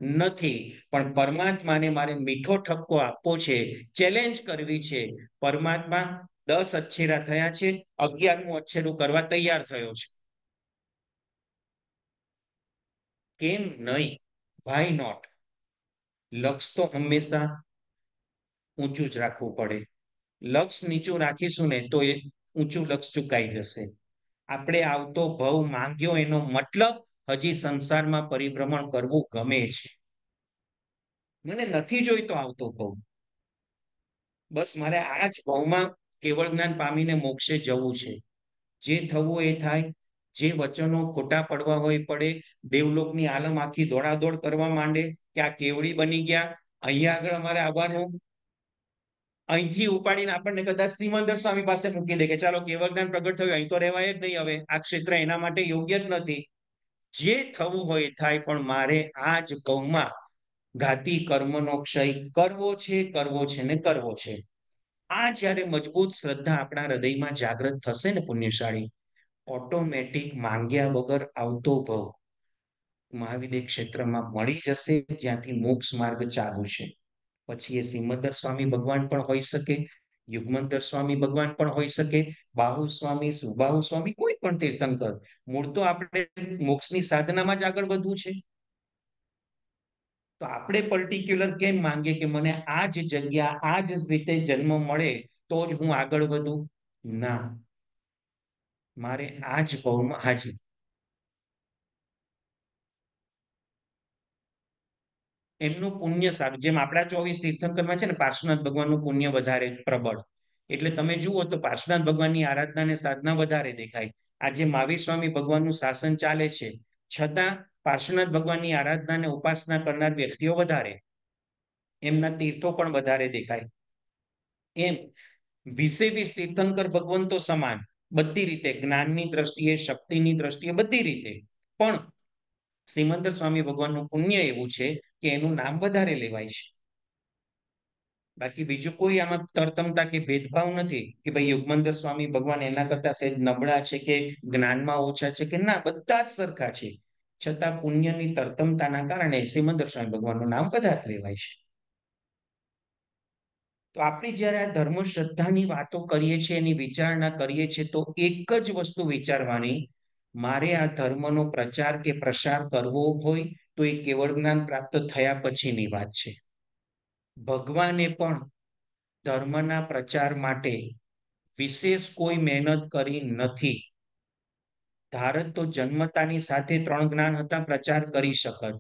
Speaker 1: નથી પણ પરમાત્માને મારે મીઠો ઠપકો આપવો છે ચેલેન્જ કરવી છે પરમાત્મા દસ અક્ષેરા થયા છે અગિયારમું અક્ષેરું કરવા તૈયાર થયો છે કેમ નહીં વાય નોટ લક્ષ તો હંમેશા ઊંચું જ રાખવું પડે લક્ષ નીચું રાખીશું ને તો એ ઊંચું લક્ષ ચુકાઈ જશે આપણે આવતો ભવ માંગ્યો એનો મતલબ હજી સંસારમાં પરિભ્રમણ કરવું ગમે છે મને નથી જોઈતો આવતો ભવ બસ મારે આ જ ભવમાં કેવળ જ્ઞાન પામીને મોક્ષે જવું છે જે થવું એ થાય જે વચનો ખોટા પડવા હોય પડે દેવલોકની આલમ આખી દોડાદોડ કરવા માંડે કે આ કેવડી બની ગયા અહીંયા આગળ અમારે આવવાનું અહીંથી ઉપાડીને આપણને કદાચ સિમંદર સ્વામી પાસે મૂકી દે કે ચાલો કેવળ જ્ઞાન પ્રગટ થયું અહીં તો રહેવાય જ નહીં હવે આ ક્ષેત્ર એના માટે યોગ્ય જ નથી જે થવું હોય થાય પણ મારે આ જ કૌમાં ઘાતી કર્મનો ક્ષય કરવો છે કરવો છે ને કરવો છે આ જ્યારે મજબૂત શ્રદ્ધા આપણા હૃદયમાં જાગૃત થશે ને પુણ્યશાળી ઓટોમેટિક માંગ્યા વગર આવતો ભવ મહાવિદ્ય ક્ષેત્રમાં મળી જશે જ્યાંથી મોક્ષ માર્ગ ચાલુ છે પછી એ સિમંદર સ્વામી ભગવાન પણ હોઈ શકે યુગમંતર સ્વામી ભગવાન પણ હોઈ શકે બાહુ સ્વામી સુબાહુ સ્વામી કોઈ પણ તીર્થંકર મૂળ તો આપણે મોક્ષની સાધનામાં જ આગળ વધવું છે તો આપણે પર્ટિક્યુલર કેમ માંગીએ કે મને આ જ જગ્યા આ જ રીતે જન્મ મળે તો જ હું આગળ વધું ના મારે આ જ ભવમાં હાજર એમનું પુણ્ય સારું જેમ આપણા ચોવીસ તીર્થંકરમાં છે ને પાર્શ્વનાથ ભગવાનનું પુણ્ય વધારે પ્રબળ એટલે તમે જુઓ તો પાર્શ્વનાથ ભગવાનની આરાધનાને સાધના વધારે દેખાય આજે મહાવીર સ્વામી ભગવાનનું શાસન ચાલે છે છતાં પાર્શ્વનાથ ભગવાનની આરાધનાને ઉપાસના કરનાર વ્યક્તિઓ વધારે એમના તીર્થો પણ વધારે દેખાય એમ વિશે વીસ તીર્થંકર ભગવંતો સમાન બધી રીતે જ્ઞાનની દ્રષ્ટિએ શક્તિની દ્રષ્ટિએ બધી રીતે પણ સિમંદર સ્વામી ભગવાનનું પુણ્ય એવું છે કે એનું નામ વધારે લેવાય છે બાકી બીજું કોઈ આમાં તરતમતા કે ભેદભાવ નથી કે ભાઈ યુગમંદર સ્વામી ભગવાન એના કરતા સહેજ નબળા છે કે જ્ઞાનમાં ઓછા છે કે ના બધા જ સરખા છે છતાં પુણ્યની તરતમતાના કારણે શ્રીમંદર સ્વામી ભગવાનનું નામ વધારે લેવાય છે તો આપણે જ્યારે આ ધર્મ શ્રદ્ધાની વાતો કરીએ છીએ એની વિચારણા કરીએ છીએ તો એક જ વસ્તુ વિચારવાની મારે આ ધર્મનો પ્રચાર કે પ્રસાર કરવો હોય તો એ કેવળ જ્ઞાન પ્રાપ્ત થયા પછીની વાત છે ભગવાને પણ ધર્મના પ્રચાર માટે વિશેષ કોઈ મહેનત કરી નથી ભારત તો જન્મતાની સાથે ત્રણ જ્ઞાન હતા પ્રચાર કરી શકત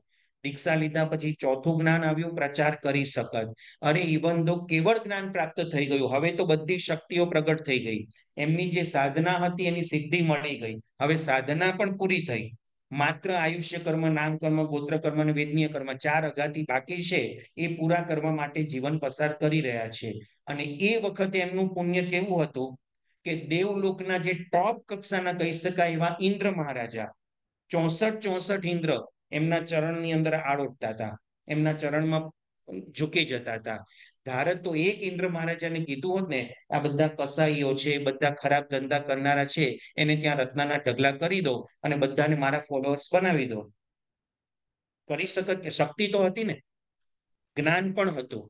Speaker 1: દીક્ષા લીધા પછી ચોથું જ્ઞાન આવ્યું પ્રચાર કરી શકત અને ઇવન દો કેવળ જ્ઞાન પ્રાપ્ત થઈ ગયું હવે તો બધી શક્તિઓ પ્રગટ થઈ ગઈ એમની જે સાધના હતી એની સિદ્ધિ મળી ગઈ હવે સાધના પણ પૂરી થઈ માત્ર આયુષ્ય કર્મ નામ કર્મ ગોત્ર કર્મ અને વેદનીય કર્મ ચાર અગાથી બાકી છે એ પૂરા કરવા માટે જીવન પસાર કરી રહ્યા છે અને એ વખતે એમનું પુણ્ય કેવું હતું કે દેવલોકના જે ટોપ કક્ષાના કહી શકાય એવા ઇન્દ્ર મહારાજા ચોસઠ ચોસઠ ઇન્દ્ર એમના ચરણની અંદર આડોટતા હતા એમના ચરણમાં ઝૂકી જતા હતા ધારત તો એક ઇન્દ્ર મહારાજાને કીધું હોત ને આ બધા કસાઈઓ છે બધા ખરાબ ધંધા કરનારા છે એને ત્યાં રત્નાના ઢગલા કરી દો અને બધાને મારા ફોલોઅર્સ બનાવી દો કરી શકત શક્તિ તો હતી ને જ્ઞાન પણ હતું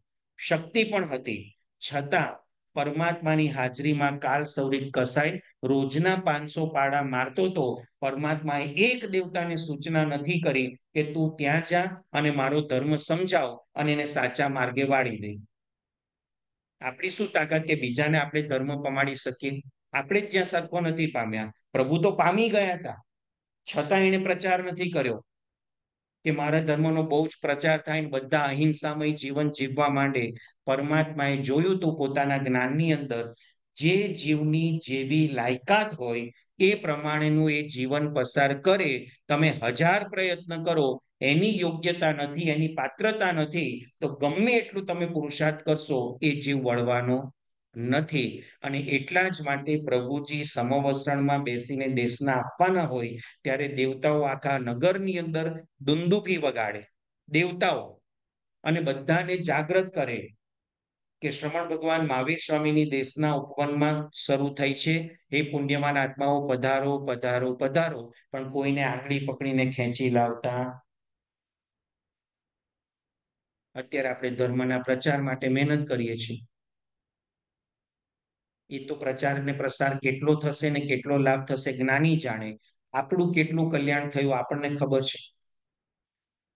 Speaker 1: શક્તિ પણ હતી છતાં પરમાત્માની હાજરીમાં કાલ સૌરી કસાય રોજના પાંચસો પાડા મારતો તો પરમાત્માએ એક દેવતાને સૂચના નથી કરી કે તું ત્યાં જા અને મારો ધર્મ સમજાવ અને એને સાચા માર્ગે વાળી દે આપણી શું તાકાત કે બીજાને આપણે ધર્મ પમાડી શકીએ આપણે જ જ્યાં સરખો નથી પામ્યા પ્રભુ તો પામી ગયા હતા છતાં એને પ્રચાર નથી કર્યો કે મારા ધર્મનો બહુ જ પ્રચાર થાય ને બધા અહિંસામય જીવન જીવવા માંડે પરમાત્માએ જોયું તો પોતાના જ્ઞાનની અંદર જે જીવની જેવી લાયકાત હોય એ પ્રમાણેનું એ જીવન પસાર કરે તમે હજાર પ્રયત્ન કરો એની યોગ્યતા નથી એની પાત્રતા નથી તો ગમે એટલું તમે પુરુષાર્થ કરશો એ જીવ વળવાનો નથી અને એટલા જ માટે પ્રભુજી સમવસરણમાં બેસીને દેશના આપવાના હોય ત્યારે દેવતાઓ આખા નગરની અંદર દુંદુભી વગાડે દેવતાઓ અને બધાને જાગ્રત કરે કે શ્રવણ ભગવાન મહાવીર સ્વામીની દેશના ઉપવનમાં શરૂ થઈ છે એ પુણ્યમાન આત્માઓ પધારો પધારો પધારો પણ કોઈને આંગળી પકડીને ખેંચી લાવતા અત્યારે આપણે ધર્મના પ્રચાર માટે મહેનત કરીએ છીએ એ તો પ્રચાર અને પ્રસાર કેટલો થશે ને કેટલો લાભ થશે જ્ઞાની જાણે આપણું કેટલું કલ્યાણ થયું આપણને ખબર છે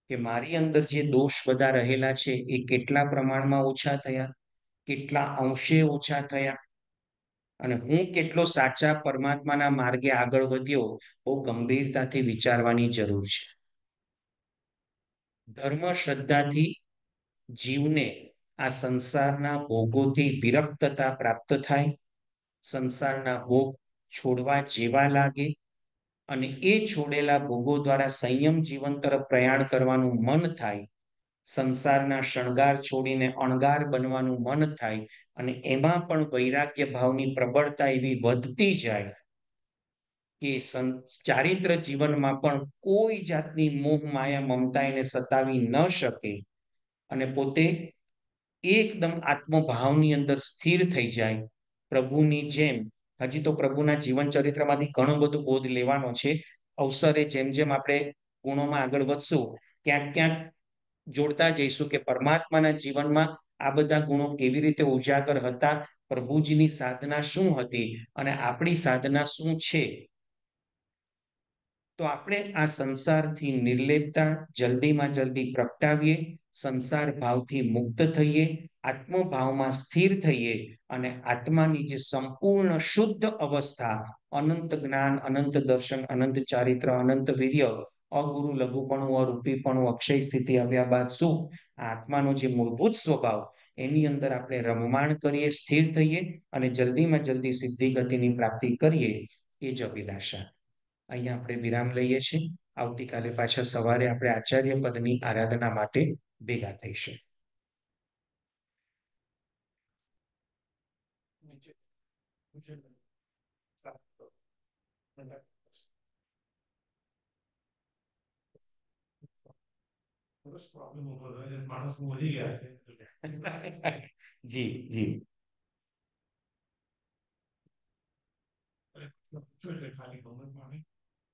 Speaker 1: કે મારી અંદર જે દોષ બધા રહેલા છે એ કેટલા પ્રમાણમાં ઓછા થયા કેટલા અંશે ઓછા થયા અને હું કેટલો સાચા પરમાત્માના માર્ગે આગળ વધ્યો બહુ ગંભીરતાથી વિચારવાની જરૂર છે ધર્મ શ્રદ્ધાથી જીવને આ સંસારના ભોગોથી વિરક્તતા પ્રાપ્ત થાય સંસારના ભોગ છોડવા જેવા લાગે અને એ છોડેલા ભોગો દ્વારા સંયમ જીવન તરફ પ્રયાણ કરવાનું મન થાય સંસારના શણગાર છોડીને અણગાર બનવાનું મન થાય અને એમાં પણ વૈરાગ્ય ભાવની પ્રબળતા એવી વધતી જાય કે ચારિત્ર જીવનમાં પણ કોઈ જાતની મોહ માયા મમતા એને સતાવી ન શકે અને પોતે એકદમ આત્મભાવની અંદર સ્થિર થઈ જાય પ્રભુની જેમ હજી તો પ્રભુના જીવન ચરિત્રમાંથી ઘણું બધું બોધ લેવાનો છે અવસરે જેમ જેમ આપણે ગુણોમાં આગળ વધશું ક્યાંક ક્યાંક જોડતા જઈશું કે પરમાત્માના જીવનમાં આ બધા ગુણો કેવી રીતે ઉજાગર હતા પ્રભુજીની સાધના શું હતી અને આપણી સાધના શું છે તો આપણે આ સંસારથી નિર્લેપતા જલ્દીમાં જલ્દી પ્રગટાવીએ સંસાર ભાવથી મુક્ત થઈએ આત્મભાવમાં સ્થિર થઈએ અને આત્માની જે સંપૂર્ણ શુદ્ધ અવસ્થા અનંત જ્ઞાન અનંત દર્શન અનંત ચારિત્ર અનંત વીર્ય અગુરુ લઘુપણું અરૂપીપણું અક્ષય સ્થિતિ આવ્યા બાદ સુખ આત્માનો જે મૂળભૂત સ્વભાવ એની અંદર આપણે રમમાણ કરીએ સ્થિર થઈએ અને જલ્દીમાં જલ્દી સિદ્ધિ ગતિની પ્રાપ્તિ કરીએ એ જ અભિલાષા અહીંયા આપણે વિરામ લઈએ છીએ આવતીકાલે પાછા સવારે આપણે આચાર્ય પદની આરાધના માટે bilatation. जी जी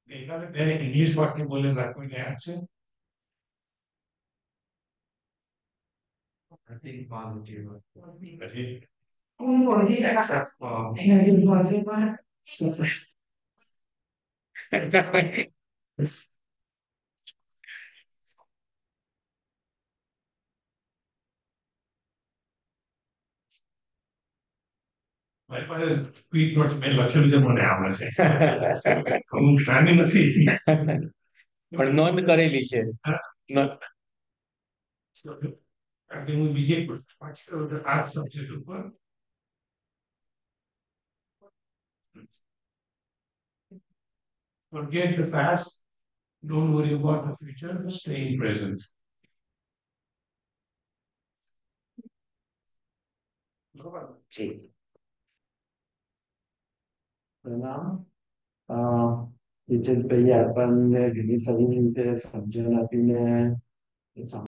Speaker 1: ગઈકાલે ત્યારે ઇંગ્લિશ વાક્ય બોલેલા કોઈ યાદ છે I think positive. I think. Um, bom dia, essa. Ainda viu um bom dia para. Quick note મેં લખેલું છે મને આવડે છે હું જાણી નથી
Speaker 2: પણ નોંધ કરેલી
Speaker 1: છે કારણ કે હું બીજે પૃષ્ઠ પાછળ આ જ સબ્જેક્ટ ઉપર Forget the past. Don't worry about the future. Stay in present. જી પ્રણામ હિતેશભાઈ આપણને ઘણી સારી રીતે સમજણ આપીને